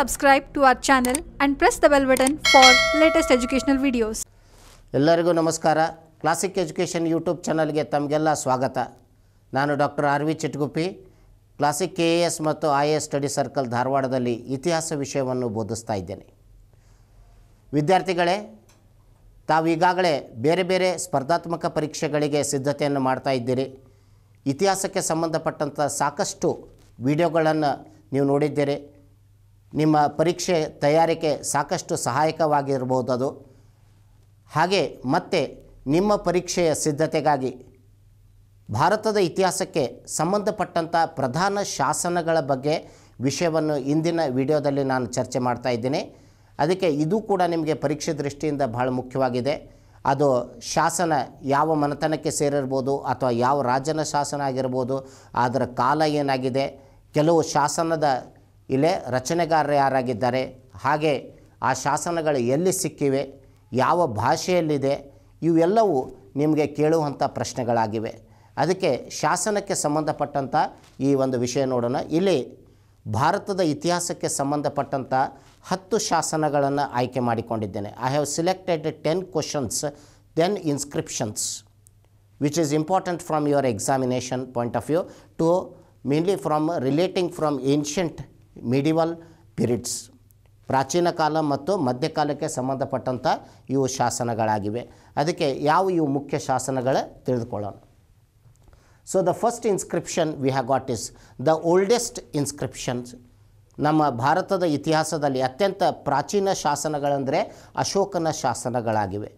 Subscribe to our channel and press the bell button for latest educational videos ಎಲ್ಲರಿಗೂ ನಮಸ್ಕಾರ classic education YouTube ಚಾನಲ್ಗೆ ತಮಗೆಲ್ಲ ಸ್ವಾಗತ ನಾನು doctor R V Chitguppi classic K A S ಮತ್ತು I A S study circle ಧಾರವಾಡದಲ್ಲಿ ಇತಿಹಾಸ ವಿಷಯವನ್ನು ಬೋಧಿಸ್ತಾ ಇದ್ದೇನೆ ವಿದ್ಯಾರ್ಥಿಗಳೇ ಈಗಾಗಲೇ ಬೇರೆ ಬೇರೆ ಸ್ಪರ್ಧಾತ್ಮಕ ಪರೀಕ್ಷೆಗಳಿಗೆ ಸಿದ್ಧತೆಯನ್ನು ಮಾಡ್ತಾ ಇದ್ದೀರಿ ಇತಿಹಾಸಕ್ಕೆ ಸಂಬಂಧಪಟ್ಟಂಥ ಸಾಕಷ್ಟು ವಿಡಿಯೋಗಳನ್ನು ನೀವು ನೋಡಿದ್ದೀರಿ ನಿಮ್ಮ ಪರೀಕ್ಷೆ ತಯಾರಿಕೆ ಸಾಕಷ್ಟು ಸಹಾಯಕವಾಗಿರಬಹುದು ಅದು ಹಾಗೆ ಮತ್ತೆ ನಿಮ್ಮ ಪರೀಕ್ಷೆಯ ಸಿದ್ಧತೆಗಾಗಿ ಭಾರತದ ಇತಿಹಾಸಕ್ಕೆ ಸಂಬಂಧಪಟ್ಟಂಥ ಪ್ರಧಾನ ಶಾಸನಗಳ ಬಗ್ಗೆ ವಿಷಯವನ್ನು ಇಂದಿನ ವಿಡಿಯೋದಲ್ಲಿ ನಾನು ಚರ್ಚೆ ಮಾಡ್ತಾ ಇದ್ದೀನಿ ಅದಕ್ಕೆ ಇದು ಕೂಡ ನಿಮಗೆ ಪರೀಕ್ಷೆ ದೃಷ್ಟಿಯಿಂದ ಭಾಳ ಮುಖ್ಯವಾಗಿದೆ ಅದು ಶಾಸನ ಯಾವ ಮನೆತನಕ್ಕೆ ಸೇರಿರ್ಬೋದು ಅಥವಾ ಯಾವ ರಾಜನ ಶಾಸನ ಆಗಿರ್ಬೋದು ಅದರ ಕಾಲ ಏನಾಗಿದೆ ಕೆಲವು ಶಾಸನದ ಇಲ್ಲೇ ರಚನೆಗಾರರು ಯಾರಾಗಿದ್ದಾರೆ ಹಾಗೆ ಆ ಶಾಸನಗಳು ಎಲ್ಲಿ ಸಿಕ್ಕಿವೆ ಯಾವ ಭಾಷೆಯಲ್ಲಿದೆ ಇವೆಲ್ಲವೂ ನಿಮಗೆ ಕೇಳುವಂಥ ಪ್ರಶ್ನೆಗಳಾಗಿವೆ ಅದಕ್ಕೆ ಶಾಸನಕ್ಕೆ ಸಂಬಂಧಪಟ್ಟಂಥ ಈ ಒಂದು ವಿಷಯ ನೋಡೋಣ ಇಲ್ಲಿ ಭಾರತದ ಇತಿಹಾಸಕ್ಕೆ ಸಂಬಂಧಪಟ್ಟಂಥ ಹತ್ತು ಶಾಸನಗಳನ್ನು ಆಯ್ಕೆ ಮಾಡಿಕೊಂಡಿದ್ದೇನೆ I have selected ten questions then inscriptions which is important from your examination point of view to mainly from relating from ancient medieval periods ಪ್ರಾಚೀನ ಕಾಲ ಮತ್ತು ಮಧ್ಯಕಾಲಕ್ಕೆ ಸಂಬಂಧಪಟ್ಟಂಥ ಇವು ಶಾಸನಗಳಾಗಿವೆ ಅದಕ್ಕೆ ಯಾವ ಇವು ಮುಖ್ಯ ಶಾಸನಗಳ ತಿಳಿದುಕೊಳ್ಳೋಣ so the first inscription we have got is the oldest inscriptions ನಮ್ಮ ಭಾರತದ ಇತಿಹಾಸದಲ್ಲಿ ಅತ್ಯಂತ ಪ್ರಾಚೀನ ಶಾಸನಗಳಂದರೆ ಅಶೋಕನ ಶಾಸನಗಳಾಗಿವೆ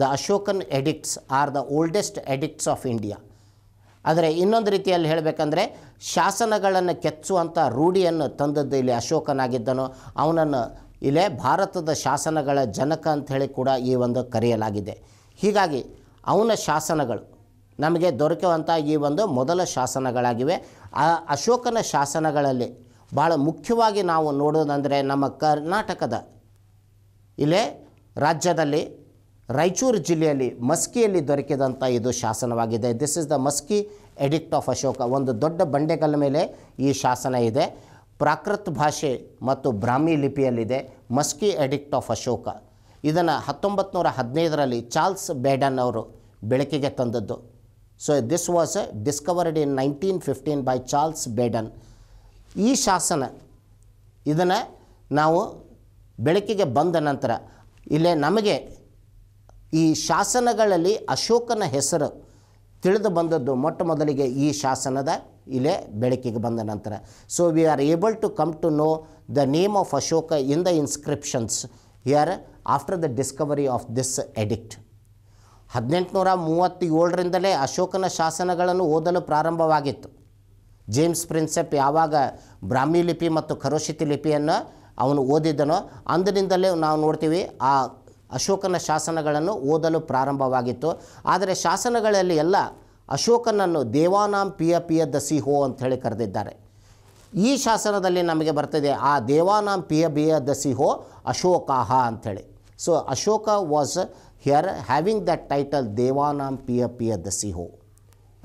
the Ashokan edicts are the oldest edicts of India ಆದರೆ ಇನ್ನೊಂದು ರೀತಿಯಲ್ಲಿ ಹೇಳಬೇಕಂದ್ರೆ ಶಾಸನಗಳನ್ನು ಕೆಚ್ಚುವಂಥ ರೂಢಿಯನ್ನು ತಂದದ್ದು ಇಲ್ಲಿ ಅಶೋಕನಾಗಿದ್ದನು ಅವನನ್ನು ಇಲ್ಲೇ ಭಾರತದ ಶಾಸನಗಳ ಜನಕ ಅಂಥೇಳಿ ಕೂಡ ಈ ಒಂದು ಕರೆಯಲಾಗಿದೆ ಹೀಗಾಗಿ ಅವನ ಶಾಸನಗಳು ನಮಗೆ ದೊರಕುವಂಥ ಈ ಒಂದು ಮೊದಲ ಶಾಸನಗಳಾಗಿವೆ ಆ ಅಶೋಕನ ಶಾಸನಗಳಲ್ಲಿ ಭಾಳ ಮುಖ್ಯವಾಗಿ ನಾವು ನೋಡೋದಂದರೆ ನಮ್ಮ ಕರ್ನಾಟಕದ ಇಲ್ಲೇ ರಾಜ್ಯದಲ್ಲಿ ರಾಯಚೂರು ಜಿಲ್ಲೆಯಲ್ಲಿ ಮಸ್ಕಿಯಲ್ಲಿ ದೊರಕಿದಂಥ ಇದು ಶಾಸನವಾಗಿದೆ this is the Maski edict of Ashoka ಒಂದು ದೊಡ್ಡ ಬಂಡೆಗಲ್ಲ ಮೇಲೆ ಈ ಶಾಸನ ಇದೆ ಪ್ರಾಕೃತ ಭಾಷೆ ಮತ್ತು ಬ್ರಾಹ್ಮಿ ಲಿಪಿಯಲ್ಲಿದೆ ಮಸ್ಕಿ ಎಡಿಕ್ಟ್ ಆಫ್ ಅಶೋಕ ಇದನ್ನು ಹತ್ತೊಂಬತ್ತು ನೂರ ಹದಿನೈದರಲ್ಲಿ ಚಾರ್ಲ್ಸ್ ಬೇಡನ್ ಅವರು ಬೆಳಕಿಗೆ ತಂದದ್ದು so this was discovered in nineteen fifteen by Charles Beadon ಈ ಶಾಸನ ಇದನ್ನು ನಾವು ಬೆಳಕಿಗೆ ಬಂದ ನಂತರ ಇಲ್ಲೇ ನಮಗೆ ಈ ಶಾಸನಗಳಲ್ಲಿ ಅಶೋಕನ ಹೆಸರು ತಿಳಿದು ಬಂದದ್ದು ಮೊಟ್ಟ ಮೊದಲಿಗೆ ಈ ಶಾಸನದ ಇಲ್ಲೇ ಬೆಳಕಿಗೆ ಬಂದ ನಂತರ so we are able to come to know the name of Ashoka in the inscriptions here after the discovery of this edict ಹದಿನೆಂಟುನೂರ ಮೂವತ್ತೇಳರಿಂದಲೇ ಅಶೋಕನ ಶಾಸನಗಳನ್ನು ಓದಲು ಪ್ರಾರಂಭವಾಗಿತ್ತು ಜೇಮ್ಸ್ ಪ್ರಿನ್ಸೆಪ್ ಯಾವಾಗ ಬ್ರಾಹ್ಮಿ ಲಿಪಿ ಮತ್ತು ಕರೋಶಿತಿ ಲಿಪಿಯನ್ನು ಅವನು ಓದಿದ್ದನೋ ಅಂದಿನಿಂದಲೇ ನಾವು ನೋಡ್ತೀವಿ ಆ ಅಶೋಕನ ಶಾಸನಗಳನ್ನು ಓದಲು ಪ್ರಾರಂಭವಾಗಿತ್ತು ಆದರೆ ಶಾಸನಗಳಲ್ಲಿ ಎಲ್ಲ ಅಶೋಕನನ್ನು ದೇವಾನಾಂ ಪಿಯ ಪಿಯ ದಸಿ ಅಂತ ಹೇಳಿ ಕರೆದಿದ್ದಾರೆ ಈ ಶಾಸನದಲ್ಲಿ ನಮಗೆ ಬರ್ತಿದೆ ಆ ದೇವಾನಾಂ ಪಿಯ ಬಿಯ ದ ಸಿಹೋ ಅಶೋಕಾಹ ಅಂಥೇಳಿ so Ashoka was here having that title Devanampiya ಪಿಯ ದಸಿಹೋ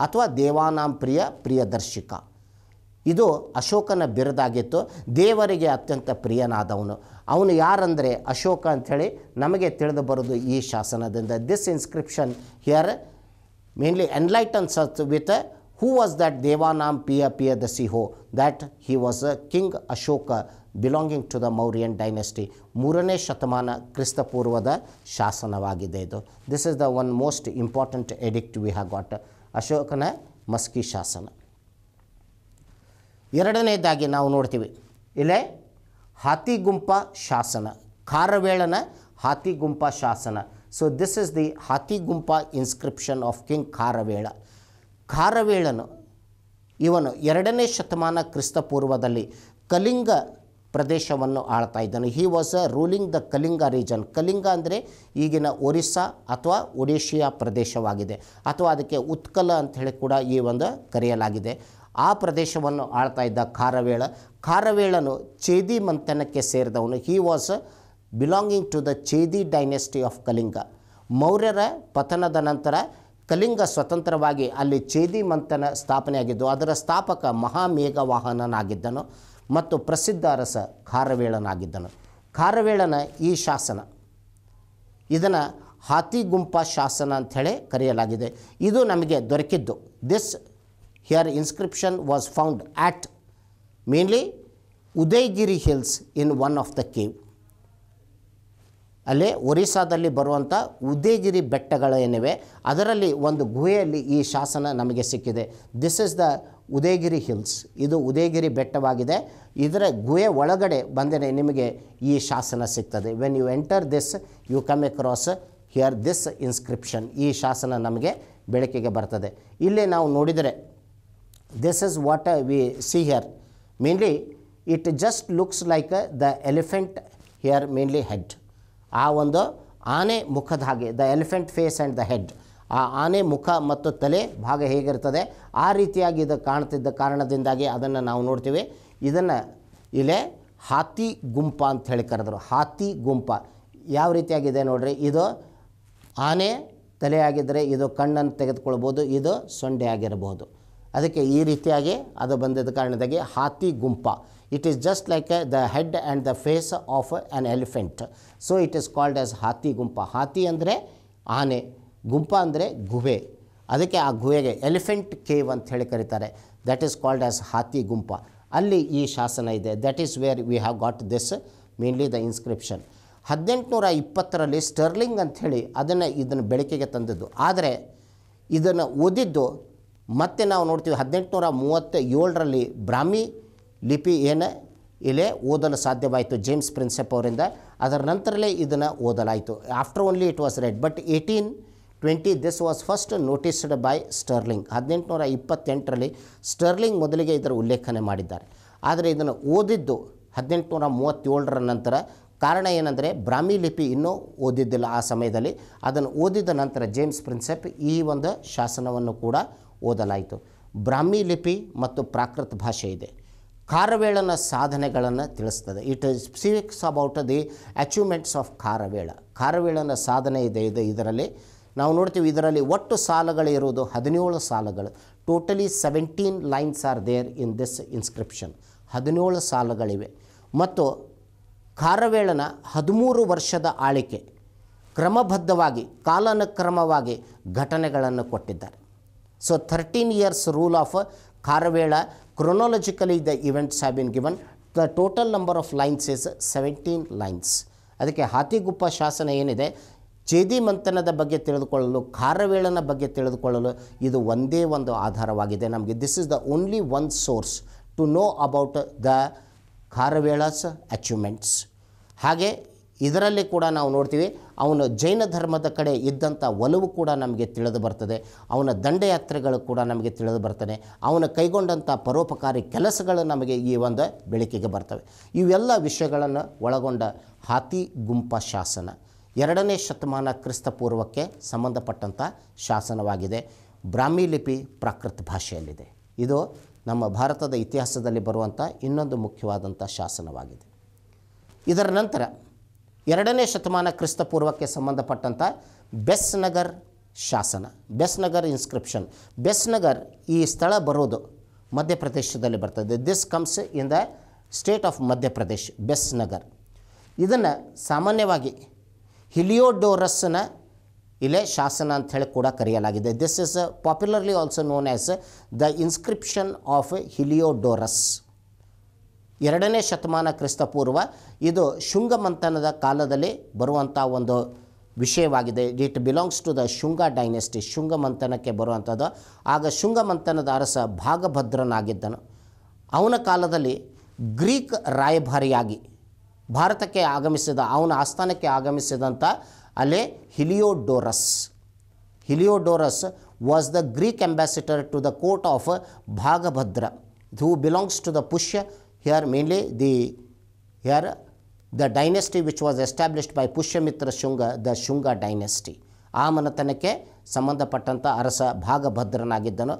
ಅಥವಾ ದೇವಾನಾಂ ಪ್ರಿಯ ಪ್ರಿಯದರ್ಶಿಕ ಇದು ಅಶೋಕನ ಬಿರುದಾಗಿತ್ತು ದೇವರಿಗೆ ಅತ್ಯಂತ ಪ್ರಿಯನಾದವನು ಅವನು ಯಾರಂದರೆ ಅಶೋಕ ಅಂಥೇಳಿ ನಮಗೆ ತಿಳಿದು ಬರೋದು ಈ ಶಾಸನದಿಂದ this inscription here mainly enlightens with who was that Devanampiya Piyadasi that he was a king Ashoka belonging to the Mauryan dynasty ಮೂರನೇ ಶತಮಾನ ಕ್ರಿಸ್ತಪೂರ್ವದ ಶಾಸನವಾಗಿದೆ ಇದು this is the one most important edict we have got ಅಶೋಕನ ಮಸ್ಕಿ ಶಾಸನ ಎರಡನೇದಾಗಿ ನಾವು ನೋಡ್ತೀವಿ ಇಲ್ಲೇ ಹಾತಿಗುಂಪ ಶಾಸನ ಖಾರವೇಳನ ಹಾತಿಗುಂಪ ಶಾಸನ so this is the Hathigumpha inscription of king Kharavela ಖಾರವೇಳನು ಇವನು ಎರಡನೇ ಶತಮಾನ ಪೂರ್ವದಲ್ಲಿ ಕಲಿಂಗ ಪ್ರದೇಶವನ್ನು ಆಳ್ತಾ ಇದ್ದಾನೆ he was a ruling the Kalinga region Kalinga ಅಂದರೆ ಈಗಿನ ಒರಿಸ್ಸಾ ಅಥವಾ ಒಡಿಶಿಯಾ ಪ್ರದೇಶವಾಗಿದೆ ಅಥವಾ ಅದಕ್ಕೆ ಉತ್ಕಲ ಅಂತ ಹೇಳಿ ಕೂಡ ಈ ಒಂದು ಕರೆಯಲಾಗಿದೆ ಆ ಪ್ರದೇಶವನ್ನು ಆಳ್ತಾ ಇದ್ದ ಖಾರವೇಳ ಖಾರವೇಳನು ಚೇದಿ ಮಂಥನಕ್ಕೆ ಸೇರಿದವನು he was belonging to the Chedi dynasty of Kalinga ಮೌರ್ಯರ ಪತನದ ನಂತರ ಕಲಿಂಗ ಸ್ವತಂತ್ರವಾಗಿ ಅಲ್ಲಿ ಚೇದಿ ಮಂಥನ ಸ್ಥಾಪನೆಯಾಗಿದ್ದು ಅದರ ಸ್ಥಾಪಕ ಮಹಾಮೇಘವಾಹನನಾಗಿದ್ದನು ಮತ್ತು ಪ್ರಸಿದ್ಧ ಅರಸ ಖಾರವೇಳನಾಗಿದ್ದನು ಖಾರವೇಳನ ಈ ಶಾಸನ ಇದನ್ನು ಗುಂಪ ಶಾಸನ ಅಂಥೇಳಿ ಕರೆಯಲಾಗಿದೆ ಇದು ನಮಗೆ ದೊರಕಿದ್ದು this Here inscription was found at mainly Udayagiri hills in one of the cave ಅಲ್ಲಿ ಒರಿಸ್ಸಾದಲ್ಲಿ ಬರುವಂಥ ಉದಯಗಿರಿ ಬೆಟ್ಟಗಳೇನಿವೆ ಅದರಲ್ಲಿ ಒಂದು ಗುಹೆಯಲ್ಲಿ ಈ ಶಾಸನ ನಮಗೆ ಸಿಕ್ಕಿದೆ this is the Udayagiri hills ಇದು ಉದಯಗಿರಿ ಬೆಟ್ಟವಾಗಿದೆ ಇದರ ಗುಹೆ ಒಳಗಡೆ ಬಂದರೆ ನಿಮಗೆ ಈ ಶಾಸನ ಸಿಗ್ತದೆ when you enter this you come across here this inscription ಈ ಶಾಸನ ನಮಗೆ ಬೆಳಕಿಗೆ ಬರ್ತದೆ ಇಲ್ಲಿ ನಾವು ನೋಡಿದರೆ This is what uh, we see here. Mainly, it just looks like uh, the elephant here, mainly head. ಆ ಒಂದು ಆನೆ ಮುಖದ ಹಾಗೆ the elephant face and the head ಆ ಆನೆ ಮುಖ ಮತ್ತು ತಲೆ ಭಾಗ ಹೇಗಿರ್ತದೆ ಆ ರೀತಿಯಾಗಿ ಇದು ಕಾಣ್ತಿದ್ದ ಕಾರಣದಿಂದಾಗಿ ಅದನ್ನು ನಾವು ನೋಡ್ತೀವಿ ಇದನ್ನು ಇಲ್ಲೇ ಹಾತಿ ಗುಂಪ ಅಂತ ಹೇಳಿ ಕರೆದ್ರು ಹಾತಿ ಗುಂಪ ಯಾವ ರೀತಿಯಾಗಿದೆ ನೋಡ್ರಿ ಇದು ಆನೆ ತಲೆಯಾಗಿದ್ದರೆ ಇದು ಕಣ್ಣನ್ನು ತೆಗೆದುಕೊಳ್ಬೋದು ಇದು ಸೊಂಡೆ ಆಗಿರಬಹುದು ಅದಕ್ಕೆ ಈ ರೀತಿಯಾಗಿ ಅದು ಬಂದಿದ್ದ ಕಾರಣದಾಗಿ Hathigumpha it is just like the head and the face of an elephant so it is called as Hathigumpha Hathi ಅಂದರೆ ಆನೆ ಗುಂಪ ಅಂದರೆ ಗುಹೆ ಅದಕ್ಕೆ ಆ ಗುಹೆಗೆ ಎಲಿಫೆಂಟ್ ಕೇವ್ ಅಂತ ಹೇಳಿ ಕರೀತಾರೆ that is called as Hathigumpha ಅಲ್ಲಿ ಈ ಶಾಸನ ಇದೆ that is where we have got this mainly the inscription ಹದಿನೆಂಟುನೂರ ಇಪ್ಪತ್ತರಲ್ಲಿ ಸ್ಟರ್ಲಿಂಗ್ ಅಂಥೇಳಿ ಅದನ್ನು ಇದನ್ನು ಬೆಳಕಿಗೆ ತಂದದ್ದು ಆದರೆ ಇದನ್ನು ಓದಿದ್ದು ಮತ್ತೆ ನಾವು ನೋಡ್ತೀವಿ ಹದಿನೆಂಟುನೂರ ಮೂವತ್ತ ಏಳರಲ್ಲಿ ಬ್ರಾಹ್ಮಿ ಲಿಪಿ ಏನೇ ಇಲ್ಲೇ ಓದಲು ಸಾಧ್ಯವಾಯಿತು ಜೇಮ್ಸ್ ಪ್ರಿನ್ಸೆಪ್ ಅವರಿಂದ ಅದರ ನಂತರಲೇ ಇದನ್ನು ಓದಲಾಯಿತು after only it was read but eighteen twenty this was first noticed by Stirling ಹದಿನೆಂಟುನೂರ ಇಪ್ಪತ್ತೆಂಟರಲ್ಲಿ ಸ್ಟರ್ಲಿಂಗ್ ಮೊದಲಿಗೆ ಇದರ ಉಲ್ಲೇಖನೆ ಮಾಡಿದ್ದಾರೆ ಆದರೆ ಇದನ್ನು ಓದಿದ್ದು ಹದಿನೆಂಟುನೂರ ಮೂವತ್ತೇಳರ ನಂತರ ಕಾರಣ ಏನಂದರೆ ಬ್ರಾಹ್ಮಿ ಲಿಪಿ ಇನ್ನೂ ಓದಿದ್ದಿಲ್ಲ ಆ ಸಮಯದಲ್ಲಿ ಅದನ್ನು ಓದಿದ ನಂತರ ಜೇಮ್ಸ್ ಪ್ರಿನ್ಸೆಪ್ ಈ ಒಂದು ಶಾಸನವನ್ನು ಕೂಡ ಓದಲಾಯಿತು ಬ್ರಾಹ್ಮಿ ಲಿಪಿ ಮತ್ತು ಪ್ರಾಕೃತ ಭಾಷೆ ಇದೆ ಖಾರವೇಳನ ಸಾಧನೆಗಳನ್ನು ತಿಳಿಸ್ತದೆ it six about the achievements of Kharavela ಖಾರವೇಳನ ಸಾಧನೆ ಇದೆ ಇದೆ ಇದರಲ್ಲಿ ನಾವು ನೋಡ್ತೀವಿ ಇದರಲ್ಲಿ ಒಟ್ಟು ಸಾಲಗಳಿರುವುದು ಹದಿನೇಳು ಸಾಲಗಳು totally seventeen lines are there in this inscription ಹದಿನೇಳು ಸಾಲಗಳಿವೆ ಮತ್ತು ಖಾರವೇಳನ ಹದಿಮೂರು ವರ್ಷದ ಆಳಿಕೆ ಕ್ರಮಬದ್ಧವಾಗಿ ಕಾಲಾನುಕ್ರಮವಾಗಿ ಘಟನೆಗಳನ್ನು ಕೊಟ್ಟಿದ್ದಾರೆ so thirteen years rule of Kharavela chronologically the events have been given the total number of lines is seventeen lines ಅದಕ್ಕೆ ಹಾತಿಗುಪ್ಪ ಶಾಸನ ಏನಿದೆ ಚೇದಿ ಮಂಥನದ ಬಗ್ಗೆ ತಿಳಿದುಕೊಳ್ಳಲು ಖಾರವೇಳನ ಬಗ್ಗೆ ತಿಳಿದುಕೊಳ್ಳಲು ಇದು ಒಂದೇ ಒಂದು ಆಧಾರವಾಗಿದೆ ನಮಗೆ this is the only one source to know about the Kharavela's achievements ಹಾಗೆ ಇದರಲ್ಲಿ ಕೂಡ ನಾವು ನೋಡ್ತೀವಿ ಅವನು ಜೈನ ಧರ್ಮದ ಕಡೆ ಇದ್ದಂಥ ಒಲವು ಕೂಡ ನಮಗೆ ತಿಳಿದು ಬರ್ತದೆ ಅವನ ದಂಡಯಾತ್ರೆಗಳು ಕೂಡ ನಮಗೆ ತಿಳಿದು ಬರ್ತದೆ ಅವನ ಕೈಗೊಂಡಂಥ ಪರೋಪಕಾರಿ ಕೆಲಸಗಳು ನಮಗೆ ಈ ಒಂದು ಬೆಳಕಿಗೆ ಬರ್ತವೆ ಇವೆಲ್ಲ ವಿಷಯಗಳನ್ನು ಒಳಗೊಂಡ ಹಾತಿ ಗುಂಪ ಶಾಸನ ಎರಡನೇ ಶತಮಾನ ಕ್ರಿಸ್ತಪೂರ್ವಕ್ಕೆ ಸಂಬಂಧಪಟ್ಟಂಥ ಶಾಸನವಾಗಿದೆ ಬ್ರಾಹ್ಮಿ ಲಿಪಿ ಪ್ರಾಕೃತ ಭಾಷೆಯಲ್ಲಿದೆ ಇದು ನಮ್ಮ ಭಾರತದ ಇತಿಹಾಸದಲ್ಲಿ ಬರುವಂಥ ಇನ್ನೊಂದು ಮುಖ್ಯವಾದಂಥ ಶಾಸನವಾಗಿದೆ ಇದರ ನಂತರ ಎರಡನೇ ಶತಮಾನ ಕ್ರಿಸ್ತಪೂರ್ವಕ್ಕೆ ಸಂಬಂಧಪಟ್ಟಂಥ ನಗರ್ ಶಾಸನ ಬೆಸ್ನಗರ್ ಇನ್ಸ್ಕ್ರಿಪ್ಷನ್ ಬೆಸ್ನಗರ್ ಈ ಸ್ಥಳ ಬರೋದು ಮಧ್ಯಪ್ರದೇಶದಲ್ಲಿ ಬರ್ತದೆ this comes in the state of Madhya Pradesh Besnagar ಇದನ್ನು ಸಾಮಾನ್ಯವಾಗಿ ಹಿಲಿಯೋಡೋರಸ್ನ ಇಲ್ಲೇ ಶಾಸನ ಅಂತ ಹೇಳಿ ಕೂಡ ಕರೆಯಲಾಗಿದೆ this is popularly also known as the inscription of Heliodorus ಎರಡನೇ ಶತಮಾನ ಕ್ರಿಸ್ತಪೂರ್ವ ಇದು ಶುಂಗ ಕಾಲದಲ್ಲಿ ಬರುವಂಥ ಒಂದು ವಿಷಯವಾಗಿದೆ it belongs to the Shunga dynasty Shunga ಬರುವಂಥದ್ದು ಆಗ ಶುಂಗ ಅರಸ ಭಾಗಭದ್ರನಾಗಿದ್ದನು ಅವನ ಕಾಲದಲ್ಲಿ ಗ್ರೀಕ್ ರಾಯಭಾರಿಯಾಗಿ ಭಾರತಕ್ಕೆ ಆಗಮಿಸಿದ ಅವನ ಆಸ್ಥಾನಕ್ಕೆ ಆಗಮಿಸಿದಂಥ ಅಲೆ Heliodorus Heliodorus was the Greek ambassador to the court of Bhagabhadra who belongs to the Pushya here mainly the here the dynasty which was established by Pushyamitra Shunga the Shunga dynasty ಆ ಮನೆತನಕ್ಕೆ ಸಂಬಂಧಪಟ್ಟಂಥ ಅರಸ ಭಾಗಭದ್ರನಾಗಿದ್ದನು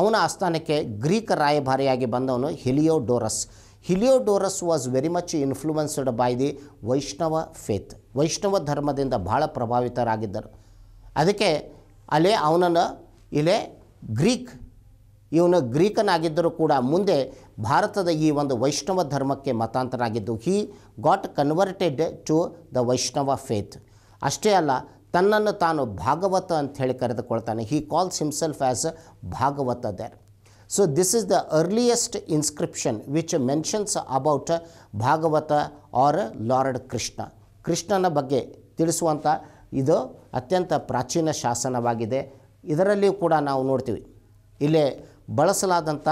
ಅವನ ಆಸ್ಥಾನಕ್ಕೆ ಗ್ರೀಕ್ ರಾಯಭಾರಿಯಾಗಿ ಬಂದವನು Heliodorus Heliodorus was very much influenced by the Vaishnava faith Vaishnava ಧರ್ಮದಿಂದ ಭಾಳ ಪ್ರಭಾವಿತರಾಗಿದ್ದರು ಅದಕ್ಕೆ ಅಲ್ಲೇ ಅವನನ್ನು ಇಲ್ಲೇ ಗ್ರೀಕ್ ಇವನು ಗ್ರೀಕನಾಗಿದ್ದರೂ ಕೂಡ ಮುಂದೆ ಭಾರತದ ಈ ಒಂದು ವೈಷ್ಣವ ಧರ್ಮಕ್ಕೆ ಮತಾಂತರಾಗಿದ್ದು he got converted to the Vaishnava faith ಅಷ್ಟೇ ಅಲ್ಲ ತನ್ನನ್ನು ತಾನು ಭಾಗವತ ಅಂತ ಹೇಳಿ ಕರೆದುಕೊಳ್ತಾನೆ he calls himself as Bhagavata there so this is the earliest inscription which mentions about Bhagavata or Lord Krishna ಕೃಷ್ಣನ ಬಗ್ಗೆ ತಿಳಿಸುವಂಥ ಇದು ಅತ್ಯಂತ ಪ್ರಾಚೀನ ಶಾಸನವಾಗಿದೆ ಇದರಲ್ಲಿಯೂ ಕೂಡ ನಾವು ನೋಡ್ತೀವಿ ಇಲ್ಲೇ ಬಳಸಲಾದಂಥ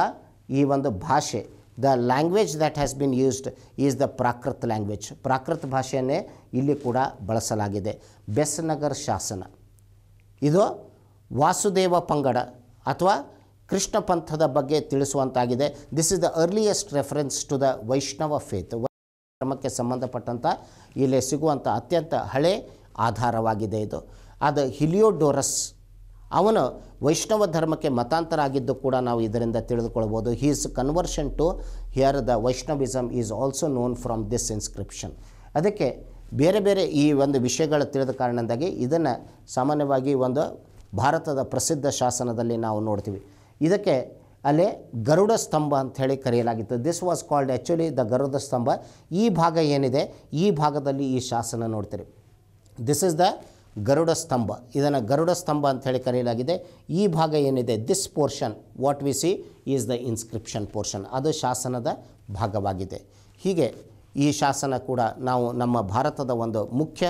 ಈ ಒಂದು ಭಾಷೆ the language that has been used is the Prakrit language Prakrit ಭಾಷೆಯನ್ನೇ ಇಲ್ಲಿ ಕೂಡ ಬಳಸಲಾಗಿದೆ ಬೆಸ್ನಗರ್ ಶಾಸನ ಇದು ವಾಸುದೇವ ಪಂಗಡ ಅಥವಾ ಕೃಷ್ಣ ಪಂಥದ ಬಗ್ಗೆ ತಿಳಿಸುವಂತಾಗಿದೆ this is the earliest reference to the Vaishnava faith ಧರ್ಮಕ್ಕೆ ಸಂಬಂಧಪಟ್ಟಂಥ ಇಲ್ಲಿ ಸಿಗುವಂಥ ಅತ್ಯಂತ ಹಳೆ ಆಧಾರವಾಗಿದೆ ಇದು ಅದು ಹಿಲಿಯೋಡೋರಸ್ ಅವನು ವೈಷ್ಣವ ಧರ್ಮಕ್ಕೆ ಮತಾಂತರ ಆಗಿದ್ದು ಕೂಡ ನಾವು ಇದರಿಂದ ತಿಳಿದುಕೊಳ್ಬೋದು his conversion to here the Vaishnavism is also known from this inscription ಅದಕ್ಕೆ ಬೇರೆ ಬೇರೆ ಈ ಒಂದು ವಿಷಯಗಳು ತಿಳಿದ ಕಾರಣದಾಗಿ ಇದನ್ನು ಸಾಮಾನ್ಯವಾಗಿ ಒಂದು ಭಾರತದ ಪ್ರಸಿದ್ಧ ಶಾಸನದಲ್ಲಿ ನಾವು ನೋಡ್ತೀವಿ ಇದಕ್ಕೆ ಅಲ್ಲಿ ಗರುಡ ಸ್ತಂಭ ಹೇಳಿ ಕರೆಯಲಾಗಿತ್ತು this was called actually the Garuda Stambha ಈ ಭಾಗ ಏನಿದೆ ಈ ಭಾಗದಲ್ಲಿ ಈ ಶಾಸನ ನೋಡ್ತೀರಿ ದಿಸ್ ಇಸ್ ದ ಗರುಡ ಸ್ತಂಭ ಇದನ್ನು ಗರುಡ ಸ್ತಂಭ ಅಂತ ಹೇಳಿ ಕರೆಯಲಾಗಿದೆ ಈ ಭಾಗ ಏನಿದೆ this portion what we see is the inscription portion ಅದು ಶಾಸನದ ಭಾಗವಾಗಿದೆ ಹೀಗೆ ಈ ಶಾಸನ ಕೂಡ ನಾವು ನಮ್ಮ ಭಾರತದ ಒಂದು ಮುಖ್ಯ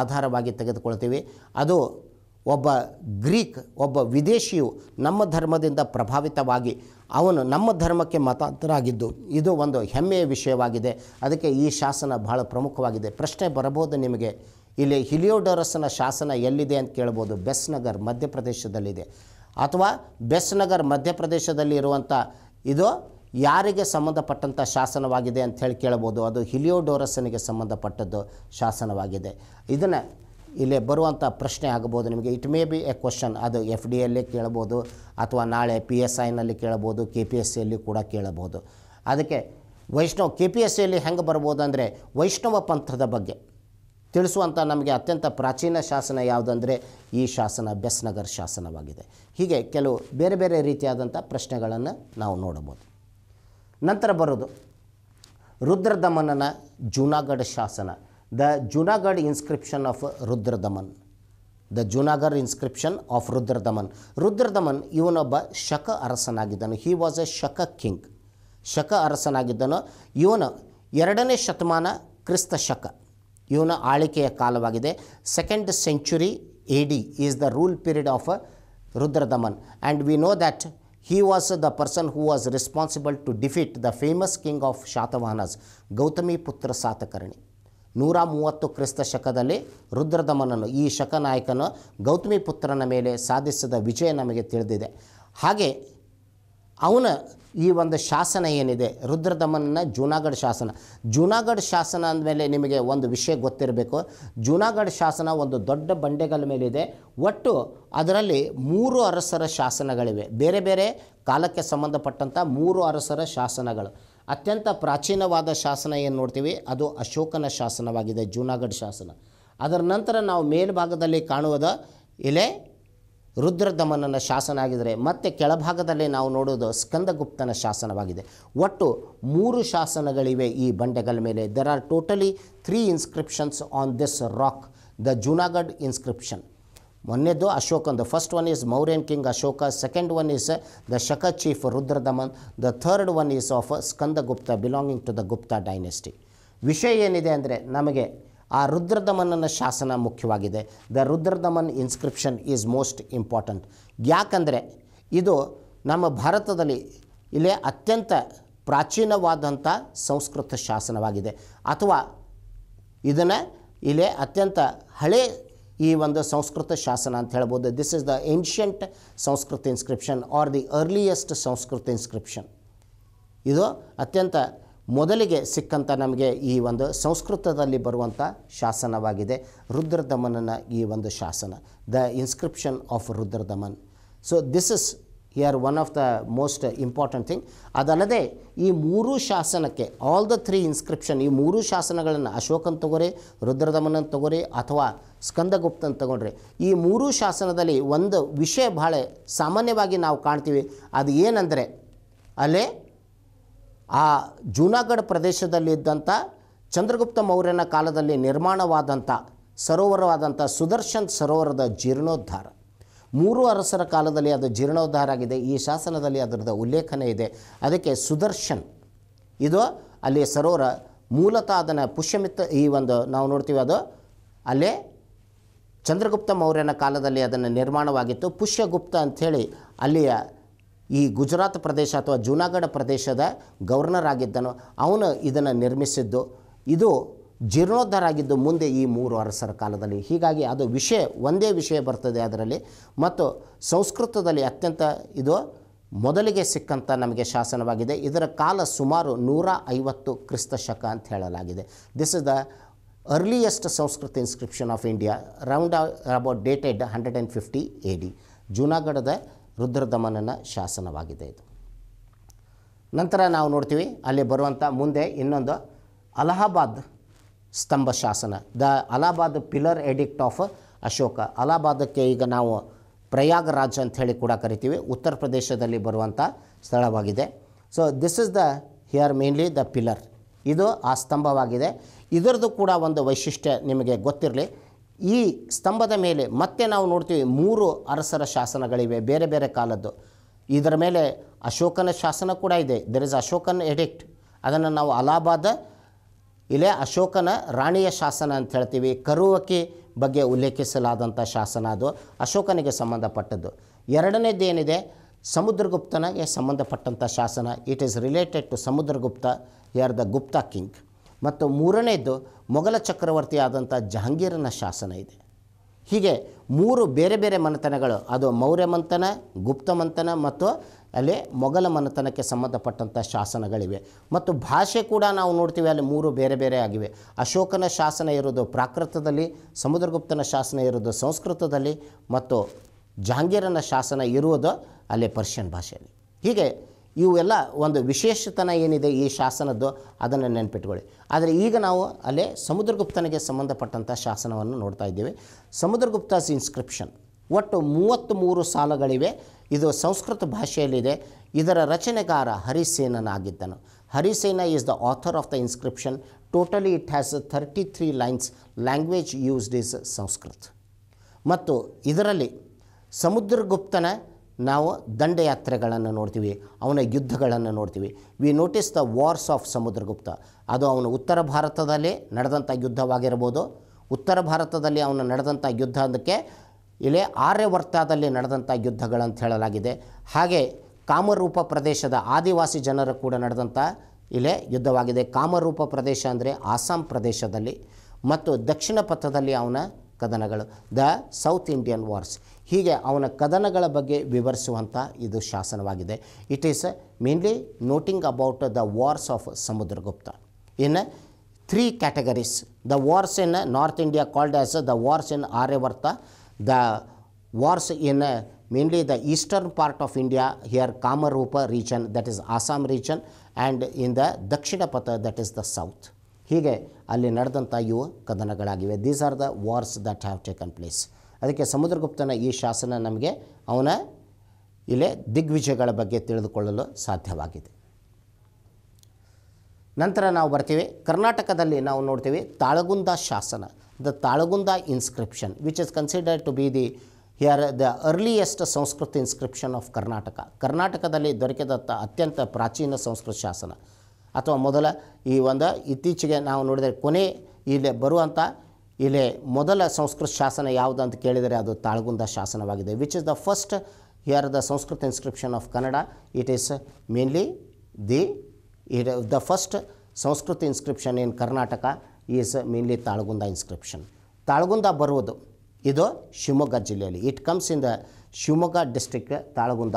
ಆಧಾರವಾಗಿ ತೆಗೆದುಕೊಳ್ತೀವಿ ಅದು ಒಬ್ಬ ಗ್ರೀಕ್ ಒಬ್ಬ ವಿದೇಶಿಯು ನಮ್ಮ ಧರ್ಮದಿಂದ ಪ್ರಭಾವಿತವಾಗಿ ಅವನು ನಮ್ಮ ಧರ್ಮಕ್ಕೆ ಮತಾಂತರ ಇದು ಒಂದು ಹೆಮ್ಮೆಯ ವಿಷಯವಾಗಿದೆ ಅದಕ್ಕೆ ಈ ಶಾಸನ ಬಹಳ ಪ್ರಮುಖವಾಗಿದೆ ಪ್ರಶ್ನೆ ಬರಬಹುದು ನಿಮಗೆ ಇಲ್ಲಿ ಹಿಲಿಯೋಡೋರಸ್ನ ಶಾಸನ ಎಲ್ಲಿದೆ ಅಂತ ಕೇಳ್ಬೋದು ಬೆಸ್ನಗರ್ ಮಧ್ಯಪ್ರದೇಶದಲ್ಲಿದೆ ಅಥವಾ ಬೆಸ್ನಗರ್ ಮಧ್ಯಪ್ರದೇಶದಲ್ಲಿ ಇರುವಂಥ ಇದು ಯಾರಿಗೆ ಸಂಬಂಧಪಟ್ಟಂಥ ಶಾಸನವಾಗಿದೆ ಅಂತ ಹೇಳಿ ಕೇಳ್ಬೋದು ಅದು ಹಿಲಿಯೋಡೋರಸ್ನಿಗೆ ಸಂಬಂಧಪಟ್ಟದ್ದು ಶಾಸನವಾಗಿದೆ ಇದನ್ನು ಇಲ್ಲಿ ಬರುವಂಥ ಪ್ರಶ್ನೆ ಆಗ್ಬೋದು ನಿಮಗೆ it may be a question ಅದು ಎಫ್ ಡಿ ಎಲ್ಲಿ ಕೇಳ್ಬೋದು ಅಥವಾ ನಾಳೆ ಪಿ ಎಸ್ ಐನಲ್ಲಿ ಕೇಳ್ಬೋದು ಕೆ ಪಿ ಎಸ್ ಸಿಯಲ್ಲಿ ಕೂಡ ಕೇಳಬಹುದು ಅದಕ್ಕೆ ವೈಷ್ಣವ್ ಕೆ ಪಿ ಎಸ್ ಸಿಯಲ್ಲಿ ಹೆಂಗೆ ಬರ್ಬೋದು ಅಂದರೆ ವೈಷ್ಣವ ಪಂಥದ ಬಗ್ಗೆ ತಿಳಿಸುವಂಥ ನಮಗೆ ಅತ್ಯಂತ ಪ್ರಾಚೀನ ಶಾಸನ ಯಾವುದಂದರೆ ಈ ಶಾಸನ ಬೆಸ್ನಗರ್ ಶಾಸನವಾಗಿದೆ ಹೀಗೆ ಕೆಲವು ಬೇರೆ ಬೇರೆ ರೀತಿಯಾದಂಥ ಪ್ರಶ್ನೆಗಳನ್ನು ನಾವು ನೋಡಬಹುದು ನಂತರ ಬರೋದು ರುದ್ರದಮನನ ಜುನಾಗಢ ಶಾಸನ the Junagadh inscription of Rudradaman the Junagadh inscription of Rudradaman Rudradaman ಇವನೊಬ್ಬ ಶಕ ಅರಸನಾಗಿದ್ದನು he was a Shaka king Shaka ಅರಸನಾಗಿದ್ದನು ಇವನು ಎರಡನೇ ಶತಮಾನ ಕ್ರಿಸ್ತ ಶಕ ಇವನ ಆಳಿಕೆಯ ಕಾಲವಾಗಿದೆ second century A D is the rule period of Rudradaman and we know that he was the person who was responsible to defeat the famous king of Satavahanas Gautamiputra Satakarni ನೂರ ಮೂವತ್ತು ಕ್ರಿಸ್ತ ಶಕದಲ್ಲಿ ರುದ್ರದಮನನು ಈ ಶಕನಾಯಕನು ಗೌತಮಿ ಪುತ್ರನ ಮೇಲೆ ಸಾಧಿಸಿದ ವಿಜಯ ನಮಗೆ ತಿಳಿದಿದೆ ಹಾಗೆ ಅವನ ಈ ಒಂದು ಶಾಸನ ಏನಿದೆ ರುದ್ರದಮನ್ನ ಜೂನಾಗಢ ಶಾಸನ ಜೂನಾಗಢ ಶಾಸನ ಅಂದಮೇಲೆ ನಿಮಗೆ ಒಂದು ವಿಷಯ ಗೊತ್ತಿರಬೇಕು ಜೂನಾಗಢ ಶಾಸನ ಒಂದು ದೊಡ್ಡ ಬಂಡೆಗಳ ಮೇಲಿದೆ ಒಟ್ಟು ಅದರಲ್ಲಿ ಮೂರು ಅರಸರ ಶಾಸನಗಳಿವೆ ಬೇರೆ ಬೇರೆ ಕಾಲಕ್ಕೆ ಸಂಬಂಧಪಟ್ಟಂಥ ಮೂರು ಅರಸರ ಶಾಸನಗಳು ಅತ್ಯಂತ ಪ್ರಾಚೀನವಾದ ಶಾಸನ ಏನು ನೋಡ್ತೀವಿ ಅದು ಅಶೋಕನ ಶಾಸನವಾಗಿದೆ ಜೂನಾಗಢ ಶಾಸನ ಅದರ ನಂತರ ನಾವು ಮೇಲ್ಭಾಗದಲ್ಲಿ ಕಾಣುವುದು ಇಲೆ ರುದ್ರದಮನನ ಶಾಸನ ಆಗಿದರೆ ಮತ್ತೆ ಕೆಳಭಾಗದಲ್ಲಿ ನಾವು ನೋಡೋದು ಸ್ಕಂದಗುಪ್ತನ ಶಾಸನವಾಗಿದೆ ಒಟ್ಟು ಮೂರು ಶಾಸನಗಳಿವೆ ಈ ಬಂಡೆಗಳ ಮೇಲೆ there are totally three inscriptions on this rock the Junagadh inscription ಮೊನ್ನೆದ್ದು ಅಶೋಕಂದು first one is Mauryan king Ashoka second one is the Shaka chief Rudradaman the third one is of Skandagupta belonging to the Gupta dynasty ವಿಷಯ ಏನಿದೆ ಅಂದರೆ ನಮಗೆ ಆ ರುದ್ರದಮನ್ನ ಶಾಸನ ಮುಖ್ಯವಾಗಿದೆ the Rudradaman inscription is most important ಯಾಕಂದರೆ ಇದು ನಮ್ಮ ಭಾರತದಲ್ಲಿ ಇಲ್ಲಿ ಅತ್ಯಂತ ಪ್ರಾಚೀನವಾದಂಥ ಸಂಸ್ಕೃತ ಶಾಸನವಾಗಿದೆ ಅಥವಾ ಇದನ್ನು ಇಲ್ಲಿ ಅತ್ಯಂತ ಹಳೆ ಈ ಒಂದು ಸಂಸ್ಕೃತ ಶಾಸನ ಅಂತ ಹೇಳ್ಬೋದು this is the ancient Sanskrit inscription or the earliest Sanskrit inscription ಇದು ಅತ್ಯಂತ ಮೊದಲಿಗೆ ಸಿಕ್ಕಂಥ ನಮಗೆ ಈ ಒಂದು ಸಂಸ್ಕೃತದಲ್ಲಿ ಬರುವಂಥ ಶಾಸನವಾಗಿದೆ ರುದ್ರದಮನನ ಈ ಒಂದು ಶಾಸನ the inscription of Rudradaman so this is or one of the most important thing ಅದಲ್ಲದೆ ಈ ಮೂರು ಶಾಸನಕ್ಕೆ ಆಲ್ ದ ತ್ರೀ ಇನ್ಸ್ಕ್ರಿಪ್ಷನ್ ಈ ಮೂರು ಶಾಸನಗಳನ್ನು ಅಶೋಕನ್ ತಗೋರಿ ರುದ್ರದಮನ ತಗೋರಿ ಅಥವಾ ಸ್ಕಂದಗುಪ್ತನ ತಗೊಂಡ್ರೆ ಈ ಮೂರೂ ಶಾಸನದಲ್ಲಿ ಒಂದು ವಿಷಯ ಬಹಳ ಸಾಮಾನ್ಯವಾಗಿ ನಾವು ಕಾಣ್ತೀವಿ ಅದು ಏನಂದರೆ ಅಲ್ಲೇ ಆ ಜೂನಾಗಢ ಪ್ರದೇಶದಲ್ಲಿದ್ದಂಥ ಚಂದ್ರಗುಪ್ತ ಮೌರ್ಯನ ಕಾಲದಲ್ಲಿ ನಿರ್ಮಾಣವಾದಂಥ ಸರೋವರವಾದಂಥ ಸುದರ್ಶನ್ ಸರೋವರದ ಜೀರ್ಣೋದ್ಧಾರ ಮೂರು ಅರಸರ ಕಾಲದಲ್ಲಿ ಅದು ಜೀರ್ಣೋದ್ಧಾರ ಆಗಿದೆ ಈ ಶಾಸನದಲ್ಲಿ ಅದರದ ಉಲ್ಲೇಖನ ಇದೆ ಅದಕ್ಕೆ ಸುದರ್ಶನ್ ಇದು ಅಲ್ಲಿ ಸರೋವರ ಮೂಲತಃ ಅದನ್ನು ಪುಷ್ಯಮಿತ್ರ ಈ ಒಂದು ನಾವು ನೋಡ್ತೀವಿ ಅದು ಅಲ್ಲೇ ಚಂದ್ರಗುಪ್ತ ಮೌರ್ಯನ ಕಾಲದಲ್ಲಿ ಅದನ್ನು ನಿರ್ಮಾಣವಾಗಿತ್ತು ಪುಷ್ಯಗುಪ್ತ ಅಂಥೇಳಿ ಅಲ್ಲಿಯ ಈ ಗುಜರಾತ್ ಪ್ರದೇಶ ಅಥವಾ ಜೂನಾಗಢ ಪ್ರದೇಶದ ಗವರ್ನರ್ ಆಗಿದ್ದನು ಅವನು ಇದನ್ನು ನಿರ್ಮಿಸಿದ್ದು ಇದು ಜೀರ್ಣೋದ್ಧಾರ ಆಗಿದ್ದು ಮುಂದೆ ಈ ಮೂರು ಅರಸರ ಕಾಲದಲ್ಲಿ ಹೀಗಾಗಿ ಅದು ವಿಷಯ ಒಂದೇ ವಿಷಯ ಬರ್ತದೆ ಅದರಲ್ಲಿ ಮತ್ತು ಸಂಸ್ಕೃತದಲ್ಲಿ ಅತ್ಯಂತ ಇದು ಮೊದಲಿಗೆ ಸಿಕ್ಕಂಥ ನಮಗೆ ಶಾಸನವಾಗಿದೆ ಇದರ ಕಾಲ ಸುಮಾರು ನೂರ ಐವತ್ತು ಕ್ರಿಸ್ತ ಶಕ ಅಂತ ಹೇಳಲಾಗಿದೆ this is the earliest Sanskrit inscription of India round about dated hundred and fifty A D ಜೂನಾಗಢದ ರುದ್ರದಮನನ ಶಾಸನವಾಗಿದೆ ಇದು ನಂತರ ನಾವು ನೋಡ್ತೀವಿ ಅಲ್ಲಿ ಬರುವಂಥ ಮುಂದೆ ಇನ್ನೊಂದು ಅಲಹಾಬಾದ್ ಸ್ತಂಭ ಶಾಸನ the Allahabad pillar edict of Ashoka ಅಲಹಾಬಾದಕ್ಕೆ ಈಗ ನಾವು ಪ್ರಯಾಗರಾಜ್ ಅಂತ ಹೇಳಿ ಕೂಡ ಕರಿತೀವಿ ಉತ್ತರ ಪ್ರದೇಶದಲ್ಲಿ ಬರುವಂಥ ಸ್ಥಳವಾಗಿದೆ so this is the here mainly the pillar ಇದು ಆ ಸ್ತಂಭವಾಗಿದೆ ಇದರದ್ದು ಕೂಡ ಒಂದು ವೈಶಿಷ್ಟ್ಯ ನಿಮಗೆ ಗೊತ್ತಿರಲಿ ಈ ಸ್ತಂಭದ ಮೇಲೆ ಮತ್ತೆ ನಾವು ನೋಡ್ತೀವಿ ಮೂರು ಅರಸರ ಶಾಸನಗಳಿವೆ ಬೇರೆ ಬೇರೆ ಕಾಲದ್ದು ಇದರ ಮೇಲೆ ಅಶೋಕನ ಶಾಸನ ಕೂಡ ಇದೆ ದೆರ್ ಇಸ್ ಅಶೋಕನ್ ಎಡಿಕ್ಟ್ ಅದನ್ನು ನಾವು ಅಲಹಾಬಾದ ಇಲ್ಲೇ ಅಶೋಕನ ರಾಣಿಯ ಶಾಸನ ಅಂತ ಹೇಳ್ತೀವಿ ಕರುವಕಿ ಬಗ್ಗೆ ಉಲ್ಲೇಖಿಸಲಾದಂಥ ಶಾಸನ ಅದು ಅಶೋಕನಿಗೆ ಸಂಬಂಧಪಟ್ಟದ್ದು ಎರಡನೇದೇನಿದೆ ಸಮುದ್ರಗುಪ್ತನಿಗೆ ಸಂಬಂಧಪಟ್ಟಂಥ ಶಾಸನ it is related to Samudragupta or the Gupta king ಮತ್ತು ಮೂರನೇದು ಮೊಘಲ ಚಕ್ರವರ್ತಿಯಾದಂಥ ಜಹಾಂಗೀರನ ಶಾಸನ ಇದೆ ಹೀಗೆ ಮೂರು ಬೇರೆ ಬೇರೆ ಮನೆತನಗಳು ಅದು ಮೌರ್ಯ ಮಂಥನ ಗುಪ್ತ ಮಂಥನ ಮತ್ತು ಅಲ್ಲಿ ಮೊಘಲ ಮನೆತನಕ್ಕೆ ಸಂಬಂಧಪಟ್ಟಂಥ ಶಾಸನಗಳಿವೆ ಮತ್ತು ಭಾಷೆ ಕೂಡ ನಾವು ನೋಡ್ತೀವಿ ಅಲ್ಲಿ ಮೂರು ಬೇರೆ ಬೇರೆ ಆಗಿವೆ ಅಶೋಕನ ಶಾಸನ ಇರೋದು ಪ್ರಾಕೃತದಲ್ಲಿ ಸಮುದ್ರಗುಪ್ತನ ಶಾಸನ ಇರೋದು ಸಂಸ್ಕೃತದಲ್ಲಿ ಮತ್ತು ಜಹಾಂಗೀರನ ಶಾಸನ ಇರುವುದು ಅಲ್ಲಿ ಪರ್ಷಿಯನ್ ಭಾಷೆಯಲ್ಲಿ ಹೀಗೆ ಇವೆಲ್ಲ ಒಂದು ವಿಶೇಷತನ ಏನಿದೆ ಈ ಶಾಸನದ್ದು ಅದನ್ನು ನೆನಪಿಟ್ಕೊಳ್ಳಿ ಆದರೆ ಈಗ ನಾವು ಅಲ್ಲೇ ಸಮುದ್ರಗುಪ್ತನಿಗೆ ಸಂಬಂಧಪಟ್ಟಂಥ ಶಾಸನವನ್ನು ನೋಡ್ತಾ ಇದ್ದೀವಿ ಸಮುದ್ರಗುಪ್ತಾಸ್ ಇನ್ಸ್ಕ್ರಿಪ್ಷನ್ ಒಟ್ಟು ಮೂರು ಸಾಲಗಳಿವೆ ಇದು ಸಂಸ್ಕೃತ ಭಾಷೆಯಲ್ಲಿದೆ ಇದರ ರಚನೆಗಾರ ಹರಿಸೇನನಾಗಿದ್ದನು Harisena is the author of the inscription totally it has thirty three lines language used is Sanskrit ಮತ್ತು ಇದರಲ್ಲಿ ಸಮುದ್ರಗುಪ್ತನ ನಾವು ದಂಡಯಾತ್ರೆಗಳನ್ನು ನೋಡ್ತೀವಿ ಅವನ ಯುದ್ಧಗಳನ್ನು ನೋಡ್ತೀವಿ we notice the wars of Samudragupta ಅದು ಅವನು ಉತ್ತರ ಭಾರತದಲ್ಲಿ ನಡೆದಂಥ ಯುದ್ಧವಾಗಿರ್ಬೋದು ಉತ್ತರ ಭಾರತದಲ್ಲಿ ಅವನು ನಡೆದಂಥ ಯುದ್ಧ ಅದಕ್ಕೆ ಇಲ್ಲಿ ಆರ್ಯವರ್ತದಲ್ಲಿ ನಡೆದಂಥ ಯುದ್ಧಗಳಂತ ಹೇಳಲಾಗಿದೆ ಹಾಗೆ ಕಾಮರೂಪ ಪ್ರದೇಶದ ಆದಿವಾಸಿ ಜನರು ಕೂಡ ನಡೆದಂಥ ಇಲ್ಲಿ ಯುದ್ಧವಾಗಿದೆ ಕಾಮರೂಪ ಪ್ರದೇಶ ಅಂದರೆ ಆಸಾಂ ಪ್ರದೇಶದಲ್ಲಿ ಮತ್ತು ದಕ್ಷಿಣ ಪಥದಲ್ಲಿ ಅವನ ಕದನಗಳು ದ ಸೌತ್ ಇಂಡಿಯನ್ ವಾರ್ಸ್ ಹೀಗೆ ಅವನ ಕದನಗಳ ಬಗ್ಗೆ ವಿವರಿಸುವಂಥ ಇದು ಶಾಸನವಾಗಿದೆ it is mainly noting about the wars of Samudragupta in three categories the wars in North India called as the wars in Aryavarta the wars in mainly the eastern part of India here Kamarupa region that is Assam region and in the Dakshinapatha that is the south ಹೀಗೆ ಅಲ್ಲಿ ನಡೆದಂಥ ಇವು ಕದನಗಳಾಗಿವೆ these are the wars that have taken place ಅದಕ್ಕೆ ಸಮುದ್ರಗುಪ್ತನ ಈ ಶಾಸನ ನಮಗೆ ಅವನ ಇಲ್ಲೇ ದಿಗ್ವಿಜಯಗಳ ಬಗ್ಗೆ ತಿಳಿದುಕೊಳ್ಳಲು ಸಾಧ್ಯವಾಗಿದೆ ನಂತರ ನಾವು ಬರ್ತೀವಿ ಕರ್ನಾಟಕದಲ್ಲಿ ನಾವು ನೋಡ್ತೀವಿ ತಾಳಗುಂದ ಶಾಸನ the Talagunda inscription which is considered to be the here the earliest Sanskrit inscription of Karnataka ಕರ್ನಾಟಕದಲ್ಲಿ ದೊರಕಿದಂಥ ಅತ್ಯಂತ ಪ್ರಾಚೀನ ಸಂಸ್ಕೃತ ಶಾಸನ ಅಥವಾ ಮೊದಲ ಈ ಒಂದು ಇತ್ತೀಚೆಗೆ ನಾವು ನೋಡಿದರೆ ಕೊನೆ ಇಲ್ಲಿ ಬರುವಂಥ ಇಲ್ಲಿ ಮೊದಲ ಸಂಸ್ಕೃತ ಶಾಸನ ಯಾವುದು ಅಂತ ಕೇಳಿದರೆ ಅದು ತಾಳಗುಂದ ಶಾಸನವಾಗಿದೆ which is the first here the Sanskrit inscription of Kannada it is mainly the it the first Sanskrit inscription in Karnataka is mainly Talagunda inscription Talagunda ಬರುವುದು ಇದು ಶಿವಮೊಗ್ಗ ಜಿಲ್ಲೆಯಲ್ಲಿ it comes in the Shivamogga district Talagunda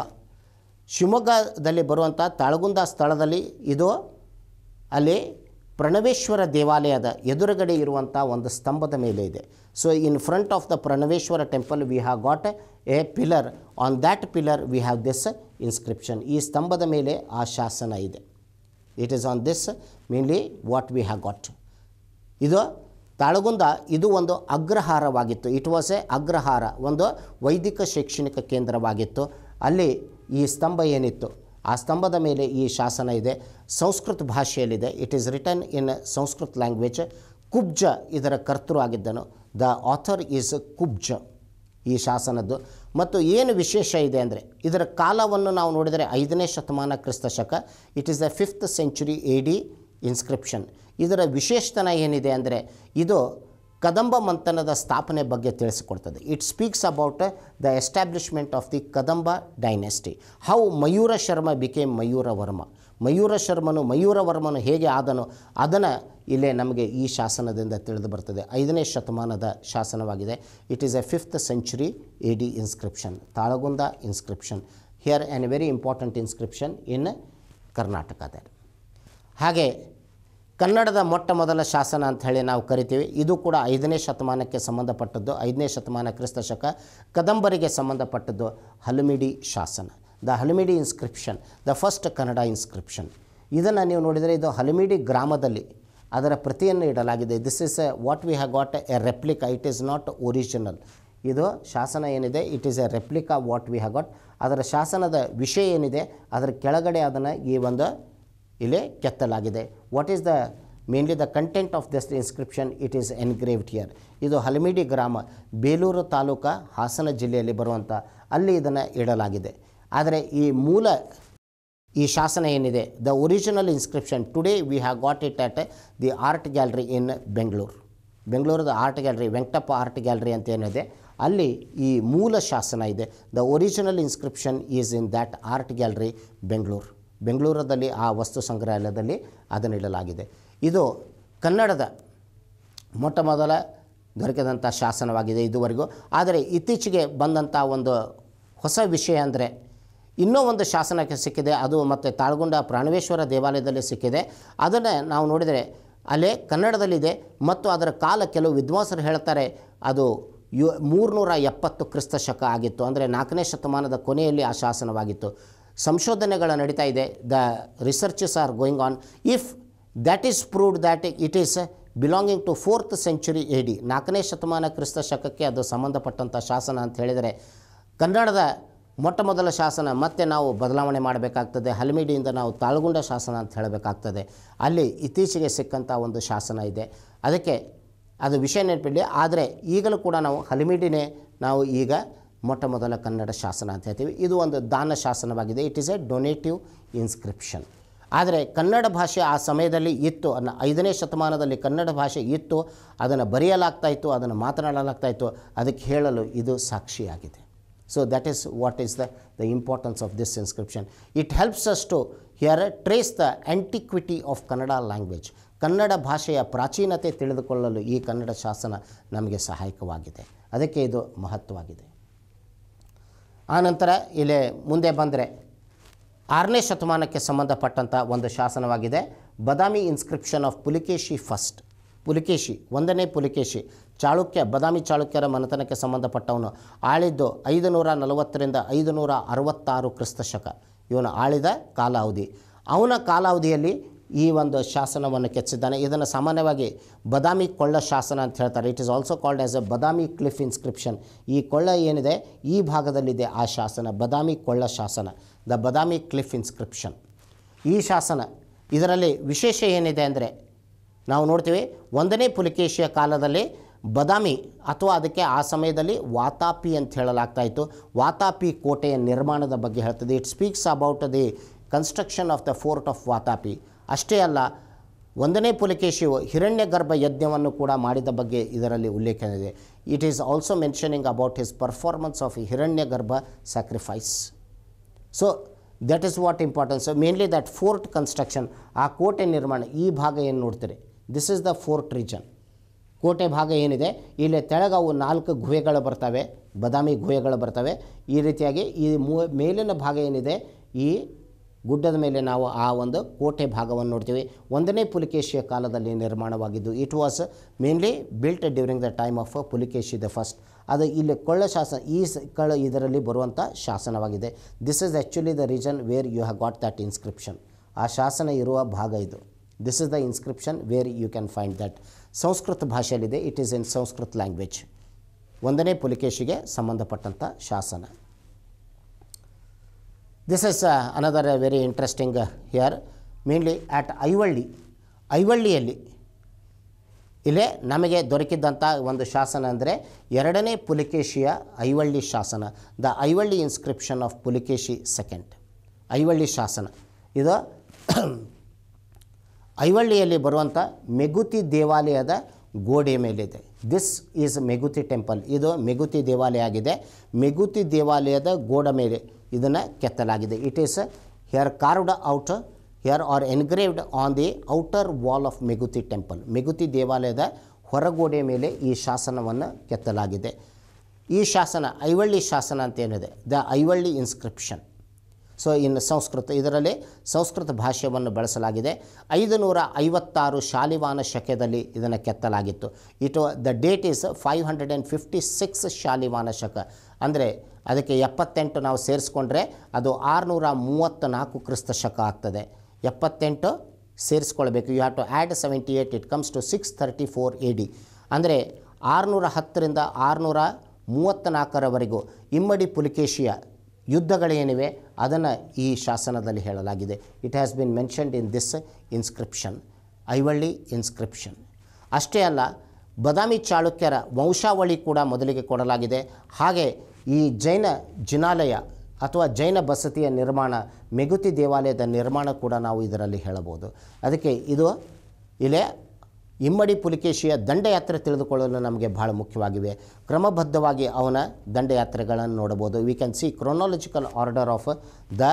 ಶಿವಮೊಗ್ಗದಲ್ಲಿ ಬರುವಂಥ ತಾಳಗುಂದ ಸ್ಥಳದಲ್ಲಿ ಇದು ಅಲ್ಲಿ ಪ್ರಣವೇಶ್ವರ ದೇವಾಲಯದ ಎದುರುಗಡೆ ಇರುವಂಥ ಒಂದು ಸ್ತಂಭದ ಮೇಲೆ ಇದೆ so in front of the Pranaveshwara temple we have got a pillar on that pillar we have this inscription ಈ ಸ್ತಂಭದ ಮೇಲೆ ಆ ಶಾಸನ ಇದೆ it is on this mainly what we have got ಇದು ತಾಳಗುಂದ ಇದು ಒಂದು ಅಗ್ರಹಾರವಾಗಿತ್ತು ಇಟ್ ವಾಸ್ ಎ ಅಗ್ರಹಾರ ಒಂದು ವೈದಿಕ ಶೈಕ್ಷಣಿಕ ಕೇಂದ್ರವಾಗಿತ್ತು ಅಲ್ಲಿ ಈ ಸ್ತಂಭ ಏನಿತ್ತು ಆ ಸ್ತಂಭದ ಮೇಲೆ ಈ ಶಾಸನ ಇದೆ ಸಂಸ್ಕೃತ ಭಾಷೆಯಲ್ಲಿದೆ it is written in Sanskrit language Kubja ಇದರ ಕರ್ತೃ ಆಗಿದ್ದನು ದ ಆಥರ್ ಈಸ್ ಕುಬ್ಜ ಈ ಶಾಸನದ್ದು ಮತ್ತು ಏನು ವಿಶೇಷ ಇದೆ ಅಂದರೆ ಇದರ ಕಾಲವನ್ನು ನಾವು ನೋಡಿದರೆ ಐದನೇ ಶತಮಾನ ಕ್ರಿಸ್ತ ಶಕ it is the fifth century A D inscription ಇದರ ವಿಶೇಷತನ ಏನಿದೆ ಅಂದರೆ ಇದು ಕದಂಬ ಮಂಥನದ ಸ್ಥಾಪನೆ ಬಗ್ಗೆ ತಿಳಿಸಿಕೊಡ್ತದೆ it speaks about the establishment of the Kadamba dynasty how Mayura Sharma became Mayura Varma Mayura ಶರ್ಮನು ವರ್ಮನು ಹೇಗೆ ಆದನು ಅದನ್ನು ಇಲ್ಲೇ ನಮಗೆ ಈ ಶಾಸನದಿಂದ ತಿಳಿದು ಬರ್ತದೆ ಐದನೇ ಶತಮಾನದ ಶಾಸನವಾಗಿದೆ it is a fifth century A D inscription Talagunda inscription here an very important inscription in Karnataka ಹಾಗೆ ಕನ್ನಡದ ಮೊಟ್ಟ ಮೊದಲ ಶಾಸನ ಹೇಳಿ ನಾವು ಕರಿತೀವಿ ಇದು ಕೂಡ ಐದನೇ ಶತಮಾನಕ್ಕೆ ಸಂಬಂಧಪಟ್ಟದ್ದು ಐದನೇ ಶತಮಾನ ಕ್ರಿಸ್ತ ಶಕ ಕದಂಬರಿಗೆ ಸಂಬಂಧಪಟ್ಟದ್ದು ಹಲಮಿಡಿ ಶಾಸನ the Halmidi inscription the first Kannada inscription ಇದನ್ನು ನೀವು ನೋಡಿದರೆ ಇದು ಹಲಮಿಡಿ ಗ್ರಾಮದಲ್ಲಿ ಅದರ ಪ್ರತಿಯನ್ನು ಇಡಲಾಗಿದೆ this is a what we have got a replica it is not original ಇದು ಶಾಸನ ಏನಿದೆ it is a replica what we have got ಅದರ ಶಾಸನದ ವಿಷಯ ಏನಿದೆ ಅದರ ಕೆಳಗಡೆ ಅದನ್ನು ಈ ಒಂದು ಇಲ್ಲಿ ಕೆತ್ತಲಾಗಿದೆ what is the mainly the content of this inscription it is engraved here ಇದು ಹಲಮಿಡಿ ಗ್ರಾಮ ಬೇಲೂರು ತಾಲೂಕು ಹಾಸನ ಜಿಲ್ಲೆಯಲ್ಲಿ ಬರುವಂಥ ಅಲ್ಲಿ ಇದನ್ನು ಇಡಲಾಗಿದೆ ಆದರೆ ಈ ಮೂಲ ಈ ಶಾಸನ ಏನಿದೆ the original inscription today we have got it at the art gallery in Bengaluru ಬೆಂಗಳೂರದ art gallery Venkatappa art gallery ಅಂತ ಏನಿದೆ ಅಲ್ಲಿ ಈ ಮೂಲ ಶಾಸನ ಇದೆ the original inscription is in that art gallery Bengaluru ಬೆಂಗಳೂರದಲ್ಲಿ ಆ ವಸ್ತು ಸಂಗ್ರಹಾಲಯದಲ್ಲಿ ಅದನ್ನು ಇಡಲಾಗಿದೆ ಇದು ಕನ್ನಡದ ಮೊಟ್ಟ ಮೊದಲ ದೊರಕಿದಂಥ ಶಾಸನವಾಗಿದೆ ಇದುವರೆಗೂ ಆದರೆ ಇತ್ತೀಚೆಗೆ ಬಂದಂಥ ಒಂದು ಹೊಸ ವಿಷಯ ಅಂದರೆ ಇನ್ನೂ ಒಂದು ಶಾಸನಕ್ಕೆ ಸಿಕ್ಕಿದೆ ಅದು ಮತ್ತು ತಾಳ್ಗುಂಡ ಪ್ರಾಣವೇಶ್ವರ ದೇವಾಲಯದಲ್ಲಿ ಸಿಕ್ಕಿದೆ ಅದನ್ನು ನಾವು ನೋಡಿದರೆ ಅಲ್ಲೇ ಕನ್ನಡದಲ್ಲಿದೆ ಮತ್ತು ಅದರ ಕಾಲ ಕೆಲವು ವಿದ್ವಾಂಸರು ಹೇಳ್ತಾರೆ ಅದು ಯು ಮೂರುನೂರ ಎಪ್ಪತ್ತು ಕ್ರಿಸ್ತ ಶಕ ಆಗಿತ್ತು ಅಂದರೆ ನಾಲ್ಕನೇ ಶತಮಾನದ ಕೊನೆಯಲ್ಲಿ ಆ ಶಾಸನವಾಗಿತ್ತು ಸಂಶೋಧನೆಗಳು ನಡೀತಾ ಇದೆ the researches are going on if that is proved that it is belonging to fourth century A D ನಾಲ್ಕನೇ ಶತಮಾನ ಕ್ರಿಸ್ತ ಶಕಕ್ಕೆ ಅದು ಸಂಬಂಧಪಟ್ಟಂಥ ಶಾಸನ ಅಂತ ಹೇಳಿದರೆ ಕನ್ನಡದ ಮೊಟ್ಟ ಮೊದಲ ಶಾಸನ ಮತ್ತೆ ನಾವು ಬದಲಾವಣೆ ಮಾಡಬೇಕಾಗ್ತದೆ ಹಲಮಿಡಿಯಿಂದ ನಾವು ತಾಳ್ಗುಂಡ ಶಾಸನ ಅಂತ ಹೇಳಬೇಕಾಗ್ತದೆ ಅಲ್ಲಿ ಇತ್ತೀಚೆಗೆ ಸಿಕ್ಕಂಥ ಒಂದು ಶಾಸನ ಇದೆ ಅದಕ್ಕೆ ಅದು ವಿಷಯ ನೆನಪಿಡಲಿ ಆದರೆ ಈಗಲೂ ಕೂಡ ನಾವು ಹಲಮಿಡಿನೇ ನಾವು ಈಗ ಮೊಟ್ಟ ಮೊದಲ ಕನ್ನಡ ಶಾಸನ ಅಂತ ಹೇಳ್ತೀವಿ ಇದು ಒಂದು ದಾನ ಶಾಸನವಾಗಿದೆ it is a donative inscription ಆದರೆ ಕನ್ನಡ ಭಾಷೆ ಆ ಸಮಯದಲ್ಲಿ ಇತ್ತು ಅನ್ನ ಐದನೇ ಶತಮಾನದಲ್ಲಿ ಕನ್ನಡ ಭಾಷೆ ಇತ್ತು ಅದನ್ನು ಬರೆಯಲಾಗ್ತಾ ಇತ್ತು ಅದನ್ನು ಮಾತನಾಡಲಾಗ್ತಾ ಇತ್ತು ಅದಕ್ಕೆ ಹೇಳಲು ಇದು ಸಾಕ್ಷಿಯಾಗಿದೆ so that is what is the the importance of this inscription it helps us to here trace the antiquity of Kannada language Kannada ಭಾಷೆಯ ಪ್ರಾಚೀನತೆ ತಿಳಿದುಕೊಳ್ಳಲು ಈ ಕನ್ನಡ ಶಾಸನ ನಮಗೆ ಸಹಾಯಕವಾಗಿದೆ ಅದಕ್ಕೆ ಇದು ಮಹತ್ವವಾಗಿದೆ ಆನಂತರ ಇಲ್ಲಿ ಮುಂದೆ ಬಂದರೆ ಆರನೇ ಶತಮಾನಕ್ಕೆ ಸಂಬಂಧಪಟ್ಟಂಥ ಒಂದು ಶಾಸನವಾಗಿದೆ Badami inscription of Pulakeshi first Pulakeshi ಒಂದನೇ ಪುಲಿಕೇಶಿ ಚಾಳುಕ್ಯ ಬದಾಮಿ ಚಾಳುಕ್ಯರ ಮನೆತನಕ್ಕೆ ಸಂಬಂಧಪಟ್ಟವನು ಆಳಿದ್ದು ಐದು ನೂರ ನಲವತ್ತರಿಂದ ಐದು ನೂರ ಅರವತ್ತಾರು ಕ್ರಿಸ್ತಶಕ ಇವನು ಆಳಿದ ಕಾಲಾವಧಿ ಅವನ ಕಾಲಾವಧಿಯಲ್ಲಿ ಈ ಒಂದು ಶಾಸನವನ್ನು ಕೆತ್ತಿದ್ದಾನೆ ಇದನ್ನು ಸಾಮಾನ್ಯವಾಗಿ ಬದಾಮಿ ಕೊಳ್ಳ ಶಾಸನ ಅಂತ ಹೇಳ್ತಾರೆ it is also called as a Badami cliff inscription ಈ ಕೊಳ್ಳ ಏನಿದೆ ಈ ಭಾಗದಲ್ಲಿದೆ ಆ ಶಾಸನ ಬದಾಮಿ ಕೊಳ್ಳ ಶಾಸನ ದ ಬದಾಮಿ ಕ್ಲಿಫ್ ಇನ್ಸ್ಕ್ರಿಪ್ಷನ್ ಈ ಶಾಸನ ಇದರಲ್ಲಿ ವಿಶೇಷ ಏನಿದೆ ಅಂದರೆ ನಾವು ನೋಡ್ತೀವಿ ಒಂದನೇ ಪುಲಿಕೇಶಿಯ ಕಾಲದಲ್ಲಿ ಬದಾಮಿ ಅಥವಾ ಅದಕ್ಕೆ ಆ ಸಮಯದಲ್ಲಿ ವಾತಾಪಿ ಅಂತ ಹೇಳಲಾಗ್ತಾ ಇತ್ತು ವಾತಾಪಿ ಕೋಟೆಯ ನಿರ್ಮಾಣದ ಬಗ್ಗೆ ಹೇಳ್ತದೆ it speaks about the construction of the fort of Vatapi ಅಷ್ಟೇ ಅಲ್ಲ ಒಂದನೇ ಪುಲಕೇಶಿಯು ಹಿರಣ್ಯ ಗರ್ಭ ಯಜ್ಞವನ್ನು ಕೂಡ ಮಾಡಿದ ಬಗ್ಗೆ ಇದರಲ್ಲಿ ಇದೆ it is also mentioning about his performance of Hiranya Garbha sacrifice so that is what importance mainly that fort construction ಆ ಕೋಟೆ ನಿರ್ಮಾಣ ಈ ಭಾಗ ಏನು ನೋಡ್ತೀರಿ this is the fort region ಕೋಟೆ ಭಾಗ ಏನಿದೆ ಇಲ್ಲಿ ತೆಳಗವು ನಾಲ್ಕು ಗುಹೆಗಳು ಬರ್ತವೆ ಬದಾಮಿ ಗುಹೆಗಳು ಬರ್ತವೆ ಈ ರೀತಿಯಾಗಿ ಈ ಮೂ ಮೇಲಿನ ಭಾಗ ಏನಿದೆ ಈ ಗುಡ್ಡದ ಮೇಲೆ ನಾವು ಆ ಒಂದು ಕೋಟೆ ಭಾಗವನ್ನು ನೋಡ್ತೀವಿ ಒಂದನೇ ಪುಲಿಕೇಶಿಯ ಕಾಲದಲ್ಲಿ ನಿರ್ಮಾಣವಾಗಿದ್ದು it was mainly built during the time of Pulakeshi the first ಅದು ಇಲ್ಲಿ ಕೊಳ್ಳ ಶಾಸನ ಈ ಕಳ್ಳ ಇದರಲ್ಲಿ ಬರುವಂಥ ಶಾಸನವಾಗಿದೆ this is actually the reason where you have got that inscription ಆ ಶಾಸನ ಇರುವ ಭಾಗ ಇದು this is the inscription where you can find that Sanskrit ಭಾಷೆಯಲ್ಲಿದೆ it is in Sanskrit language ಒಂದನೇ ಪುಲಿಕೇಶಿಗೆ ಸಂಬಂಧಪಟ್ಟಂಥ ಶಾಸನ this is a another very interesting uh, here, mainly Aihole ಐವಳ್ಳಿಯಲ್ಲಿ ಇಲ್ಲೇ ನಮಗೆ ದೊರಕಿದ್ದಂಥ ಒಂದು ಶಾಸನ ಅಂದರೆ ಎರಡನೇ ಪುಲಿಕೇಶಿಯ ಐವಳ್ಳಿ ಶಾಸನ the Aihole inscription of Pulakeshi second Aihole ಶಾಸನ ಇದು ಐವಳ್ಳಿಯಲ್ಲಿ ಬರುವಂಥ ಮೆಗುತಿ ದೇವಾಲಯದ ಗೋಡೆ ಮೇಲಿದೆ ದಿಸ್ ಈಸ್ ಮೆಗುತಿ ಟೆಂಪಲ್ ಇದು ಮೆಗುತಿ ದೇವಾಲಯ ಆಗಿದೆ ಮೆಗುತಿ ದೇವಾಲಯದ ಗೋಡೆ ಮೇಲೆ ಇದನ್ನು ಕೆತ್ತಲಾಗಿದೆ it is here carved out here are engraved on the outer wall of Meguti temple Meguti ದೇವಾಲಯದ ಹೊರಗೋಡೆ ಮೇಲೆ ಈ ಶಾಸನವನ್ನು ಕೆತ್ತಲಾಗಿದೆ ಈ ಶಾಸನ ಐವಳ್ಳಿ ಶಾಸನ ಅಂತ ಏನಿದೆ ದ ಐವಳ್ಳಿ ಇನ್ಸ್ಕ್ರಿಪ್ಷನ್ ಸೊ ಇನ್ನು ಸಂಸ್ಕೃತ ಇದರಲ್ಲಿ ಸಂಸ್ಕೃತ ಭಾಷೆಯನ್ನು ಬಳಸಲಾಗಿದೆ ಐದು ನೂರ ಐವತ್ತಾರು ಶಾಲಿವಾನ ಶಕದಲ್ಲಿ ಇದನ್ನು ಕೆತ್ತಲಾಗಿತ್ತು it the date is five hundred and fifty six Shalivahana Shaka ಅಂದರೆ ಅದಕ್ಕೆ ಎಪ್ಪತ್ತೆಂಟು ನಾವು ಸೇರಿಸ್ಕೊಂಡ್ರೆ ಅದು ಆರುನೂರ ನಾಲ್ಕು ಕ್ರಿಸ್ತ ಶಕ ಆಗ್ತದೆ ಎಪ್ಪತ್ತೆಂಟು ಸೇರಿಸ್ಕೊಳ್ಬೇಕು you have to add seventy eight it comes to six thirty four A D ಅಂದರೆ ಆರುನೂರ ಹತ್ತರಿಂದ ಆರುನೂರ ಮೂವತ್ತ್ನಾಲ್ಕರವರೆಗೂ ಇಮ್ಮಡಿ ಪುಲಿಕೇಶಿಯ ಯುದ್ಧಗಳೇನಿವೆ ಅದನ್ನು ಈ ಶಾಸನದಲ್ಲಿ ಹೇಳಲಾಗಿದೆ it has been mentioned in this inscription Aihole inscription ಅಷ್ಟೇ ಅಲ್ಲ ಬದಾಮಿ ಚಾಳುಕ್ಯರ ವಂಶಾವಳಿ ಕೂಡ ಮೊದಲಿಗೆ ಕೊಡಲಾಗಿದೆ ಹಾಗೆ ಈ ಜೈನ ಜಿನಾಲಯ ಅಥವಾ ಜೈನ ಬಸತಿಯ ನಿರ್ಮಾಣ ಮೆಗುತಿ ದೇವಾಲಯದ ನಿರ್ಮಾಣ ಕೂಡ ನಾವು ಇದರಲ್ಲಿ ಹೇಳಬಹುದು ಅದಕ್ಕೆ ಇದು ಇಲ್ಲೇ ಇಮ್ಮಡಿ ಪುಲಿಕೇಶಿಯ ದಂಡಯಾತ್ರೆ ತಿಳಿದುಕೊಳ್ಳಲು ನಮಗೆ ಭಾಳ ಮುಖ್ಯವಾಗಿವೆ ಕ್ರಮಬದ್ಧವಾಗಿ ಅವನ ದಂಡಯಾತ್ರೆಗಳನ್ನು ನೋಡಬಹುದು we can see chronological order of the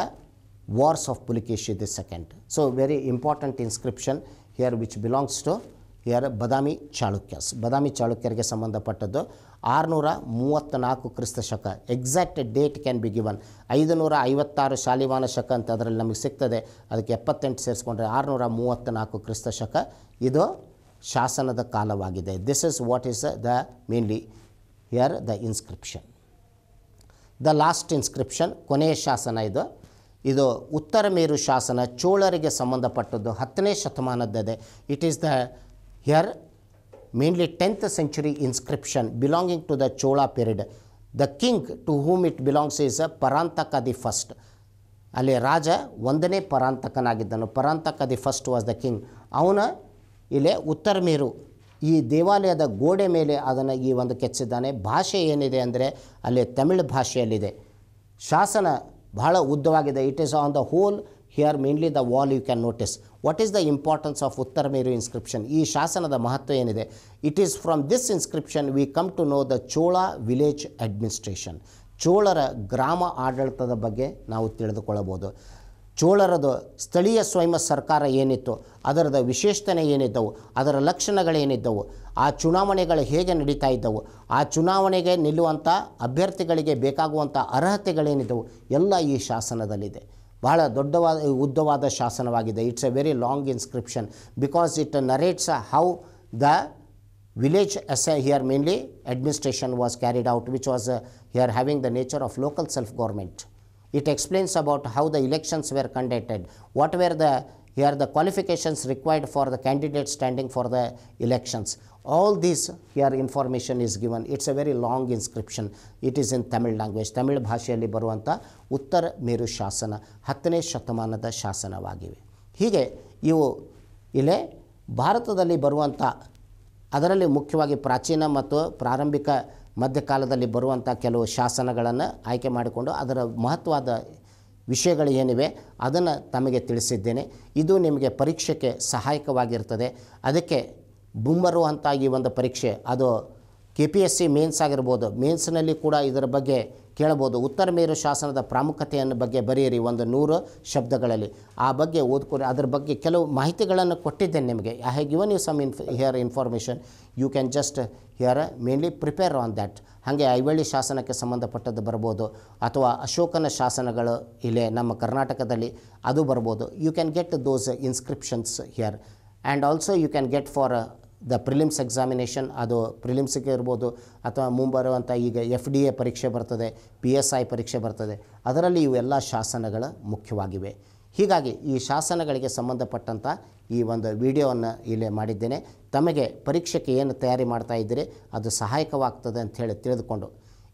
wars of Pulakeshi the second so very important inscription here which belongs to here Badami Chalukyas Badami ಚಾಳುಕ್ಯರಿಗೆ ಸಂಬಂಧಪಟ್ಟದ್ದು ಆರುನೂರ ಮೂವತ್ತ್ನಾಲ್ಕು ಕ್ರಿಸ್ತ ಶಕ exact date can be given ಐದುನೂರ ಐವತ್ತಾರು ಶಾಲಿವಾನ ಶಕ ಅಂತ ಅದರಲ್ಲಿ ನಮಗೆ ಸಿಗ್ತದೆ ಅದಕ್ಕೆ ಎಪ್ಪತ್ತೆಂಟು ಸೇರಿಸ್ಕೊಂಡ್ರೆ ಆರುನೂರ ನಾಲ್ಕು ಕ್ರಿಸ್ತ ಶಕ ಇದು ಶಾಸನದ ಕಾಲವಾಗಿದೆ this is what is the mainly here the inscription the last inscription ಕೊನೆಯ ಶಾಸನ ಇದು ಇದು ಉತ್ತರ ಮೇರು ಶಾಸನ ಚೋಳರಿಗೆ ಸಂಬಂಧಪಟ್ಟದ್ದು ಹತ್ತನೇ ಶತಮಾನದ್ದಿದೆ it is the here mainly tenth century inscription belonging to the Chola period the king to whom it belongs is Parantaka the first ಅಲ್ಲಿ ರಾಜ ಒಂದನೇ ಪರಾಂತಕನಾಗಿದ್ದನು Parantaka the first was the king ಅವನ ಇಲ್ಲಿ ಉತ್ತರ ಮೇರು ಈ ದೇವಾಲಯದ ಗೋಡೆ ಮೇಲೆ ಅದನ್ನು ಈ ಒಂದು ಕೆತ್ತಿದ್ದಾನೆ ಭಾಷೆ ಏನಿದೆ ಅಂದರೆ ಅಲ್ಲಿ ತಮಿಳು ಭಾಷೆಯಲ್ಲಿದೆ ಶಾಸನ ಬಹಳ ಉದ್ದವಾಗಿದೆ it is on the whole here mainly the wall you can notice what is the importance of Uttaramerur inscription ಈ ಶಾಸನದ ಮಹತ್ವ ಏನಿದೆ it is from this inscription we come to know the Chola village administration ಚೋಳರ ಗ್ರಾಮ ಆಡಳಿತದ ಬಗ್ಗೆ ನಾವು ತಿಳಿದುಕೊಳ್ಳಬಹುದು ಚೋಳರದು ಸ್ಥಳೀಯ ಸ್ವಯಂ ಸರ್ಕಾರ ಏನಿತ್ತು ಅದರದ ವಿಶೇಷತೆ ಏನಿದ್ದವು ಅದರ ಲಕ್ಷಣಗಳೇನಿದ್ದವು ಆ ಚುನಾವಣೆಗಳು ಹೇಗೆ ನಡೀತಾ ಇದ್ದವು ಆ ಚುನಾವಣೆಗೆ ನಿಲ್ಲುವಂಥ ಅಭ್ಯರ್ಥಿಗಳಿಗೆ ಬೇಕಾಗುವಂಥ ಅರ್ಹತೆಗಳೇನಿದ್ದವು ಎಲ್ಲ ಈ ಶಾಸನದಲ್ಲಿದೆ ಬಹಳ ದೊಡ್ಡವಾದ ಉದ್ದವಾದ ಶಾಸನವಾಗಿದೆ it's a very long inscription because it narrates how the village as a here mainly administration was carried out which was here having the nature of local self government It explains about how the elections were conducted, what were the here the qualifications required for the candidate standing for the elections. All this here information is given. It's a very long inscription. It is in Tamil language. Tamil ಭಾಷೆಯಲ್ಲಿ ಬರುವಂಥ ಉತ್ತರ ಮೇರು Shasana ಹತ್ತನೇ ಶತಮಾನದ ಶಾಸನವಾಗಿವೆ hige ivu ile ಭಾರತದಲ್ಲಿ ಬರುವಂಥ ಅದರಲ್ಲಿ ಮುಖ್ಯವಾಗಿ ಪ್ರಾಚೀನ ಮತ್ತು ಪ್ರಾರಂಭಿಕ ಮಧ್ಯಕಾಲದಲ್ಲಿ ಬರುವಂಥ ಕೆಲವು ಶಾಸನಗಳನ್ನು ಆಯ್ಕೆ ಮಾಡಿಕೊಂಡು ಅದರ ಮಹತ್ವದ ವಿಷಯಗಳು ಏನಿವೆ ಅದನ್ನು ತಮಗೆ ತಿಳಿಸಿದ್ದೇನೆ ಇದು ನಿಮಗೆ ಪರೀಕ್ಷೆಗೆ ಸಹಾಯಕವಾಗಿರ್ತದೆ ಅದಕ್ಕೆ ಬುಂಬರುವಂಥ ಈ ಒಂದು ಪರೀಕ್ಷೆ ಅದು K P S C mains ಆಗಿರ್ಬೋದು ಮೇನ್ಸ್ನಲ್ಲಿ ಕೂಡ ಇದರ ಬಗ್ಗೆ ಕೇಳಬಹುದು ಉತ್ತರ ಮೇರು ಶಾಸನದ ಪ್ರಾಮುಖ್ಯತೆಯನ್ನು ಬಗ್ಗೆ ಬರೆಯಿರಿ ಒಂದು ನೂರು ಶಬ್ದಗಳಲ್ಲಿ ಆ ಬಗ್ಗೆ ಓದ್ಕೊಡಿ ಅದರ ಬಗ್ಗೆ ಕೆಲವು ಮಾಹಿತಿಗಳನ್ನು ಕೊಟ್ಟಿದ್ದೇನೆ ನಿಮಗೆ I have given you some info here information you can just here mainly prepare on that ಹಾಗೆ ಐವಳ್ಳಿ ಶಾಸನಕ್ಕೆ ಸಂಬಂಧಪಟ್ಟದ್ದು ಬರ್ಬೋದು ಅಥವಾ ಅಶೋಕನ ಶಾಸನಗಳು ಇಲ್ಲಿ ನಮ್ಮ ಕರ್ನಾಟಕದಲ್ಲಿ ಅದು ಬರ್ಬೋದು you can get those inscriptions here and also you can get for the prelims examination ಅದು ಪ್ರಿಲಿಮ್ಸ್ಗೆ ಇರ್ಬೋದು ಅಥವಾ ಮುಂಬರುವಂಥ ಈಗ ಎಫ್ ಡಿ ಎ ಪರೀಕ್ಷೆ ಬರ್ತದೆ ಪಿ ಎಸ್ ಐ ಪರೀಕ್ಷೆ ಬರ್ತದೆ ಅದರಲ್ಲಿ ಇವೆಲ್ಲ ಶಾಸನಗಳು ಮುಖ್ಯವಾಗಿವೆ ಹೀಗಾಗಿ ಈ ಶಾಸನಗಳಿಗೆ ಸಂಬಂಧಪಟ್ಟಂಥ ಈ ಒಂದು ವಿಡಿಯೋವನ್ನು ಇಲ್ಲಿ ಮಾಡಿದ್ದೇನೆ ತಮಗೆ ಪರೀಕ್ಷೆಗೆ ಏನು ತಯಾರಿ ಮಾಡ್ತಾ ಇದ್ದೀರಿ ಅದು ಸಹಾಯಕವಾಗ್ತದೆ ಅಂತ ಹೇಳಿ ತಿಳಿದುಕೊಂಡು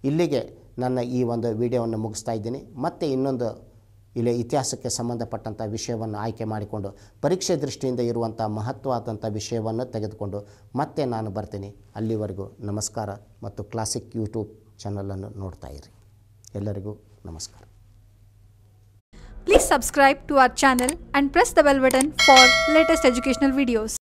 ಇಲ್ಲಿಗೆ ನನ್ನ ಈ ಒಂದು ವಿಡಿಯೋವನ್ನು ಮುಗಿಸ್ತಾ ಇದ್ದೀನಿ ಮತ್ತೆ ಇನ್ನೊಂದು ಇಲ್ಲಿ ಇತಿಹಾಸಕ್ಕೆ ಸಂಬಂಧಪಟ್ಟಂಥ ವಿಷಯವನ್ನು ಆಯ್ಕೆ ಮಾಡಿಕೊಂಡು ಪರೀಕ್ಷೆ ದೃಷ್ಟಿಯಿಂದ ಇರುವಂಥ ಮಹತ್ವವಾದಂಥ ವಿಷಯವನ್ನು ತೆಗೆದುಕೊಂಡು ಮತ್ತೆ ನಾನು ಬರ್ತೀನಿ ಅಲ್ಲಿವರೆಗೂ ನಮಸ್ಕಾರ ಮತ್ತು ಕ್ಲಾಸಿಕ್ ಯೂಟ್ಯೂಬ್ ಚಾನಲನ್ನು ನೋಡ್ತಾ ಇರಿ ಎಲ್ಲರಿಗೂ ನಮಸ್ಕಾರ Please subscribe to our channel and press the bell button for latest educational videos.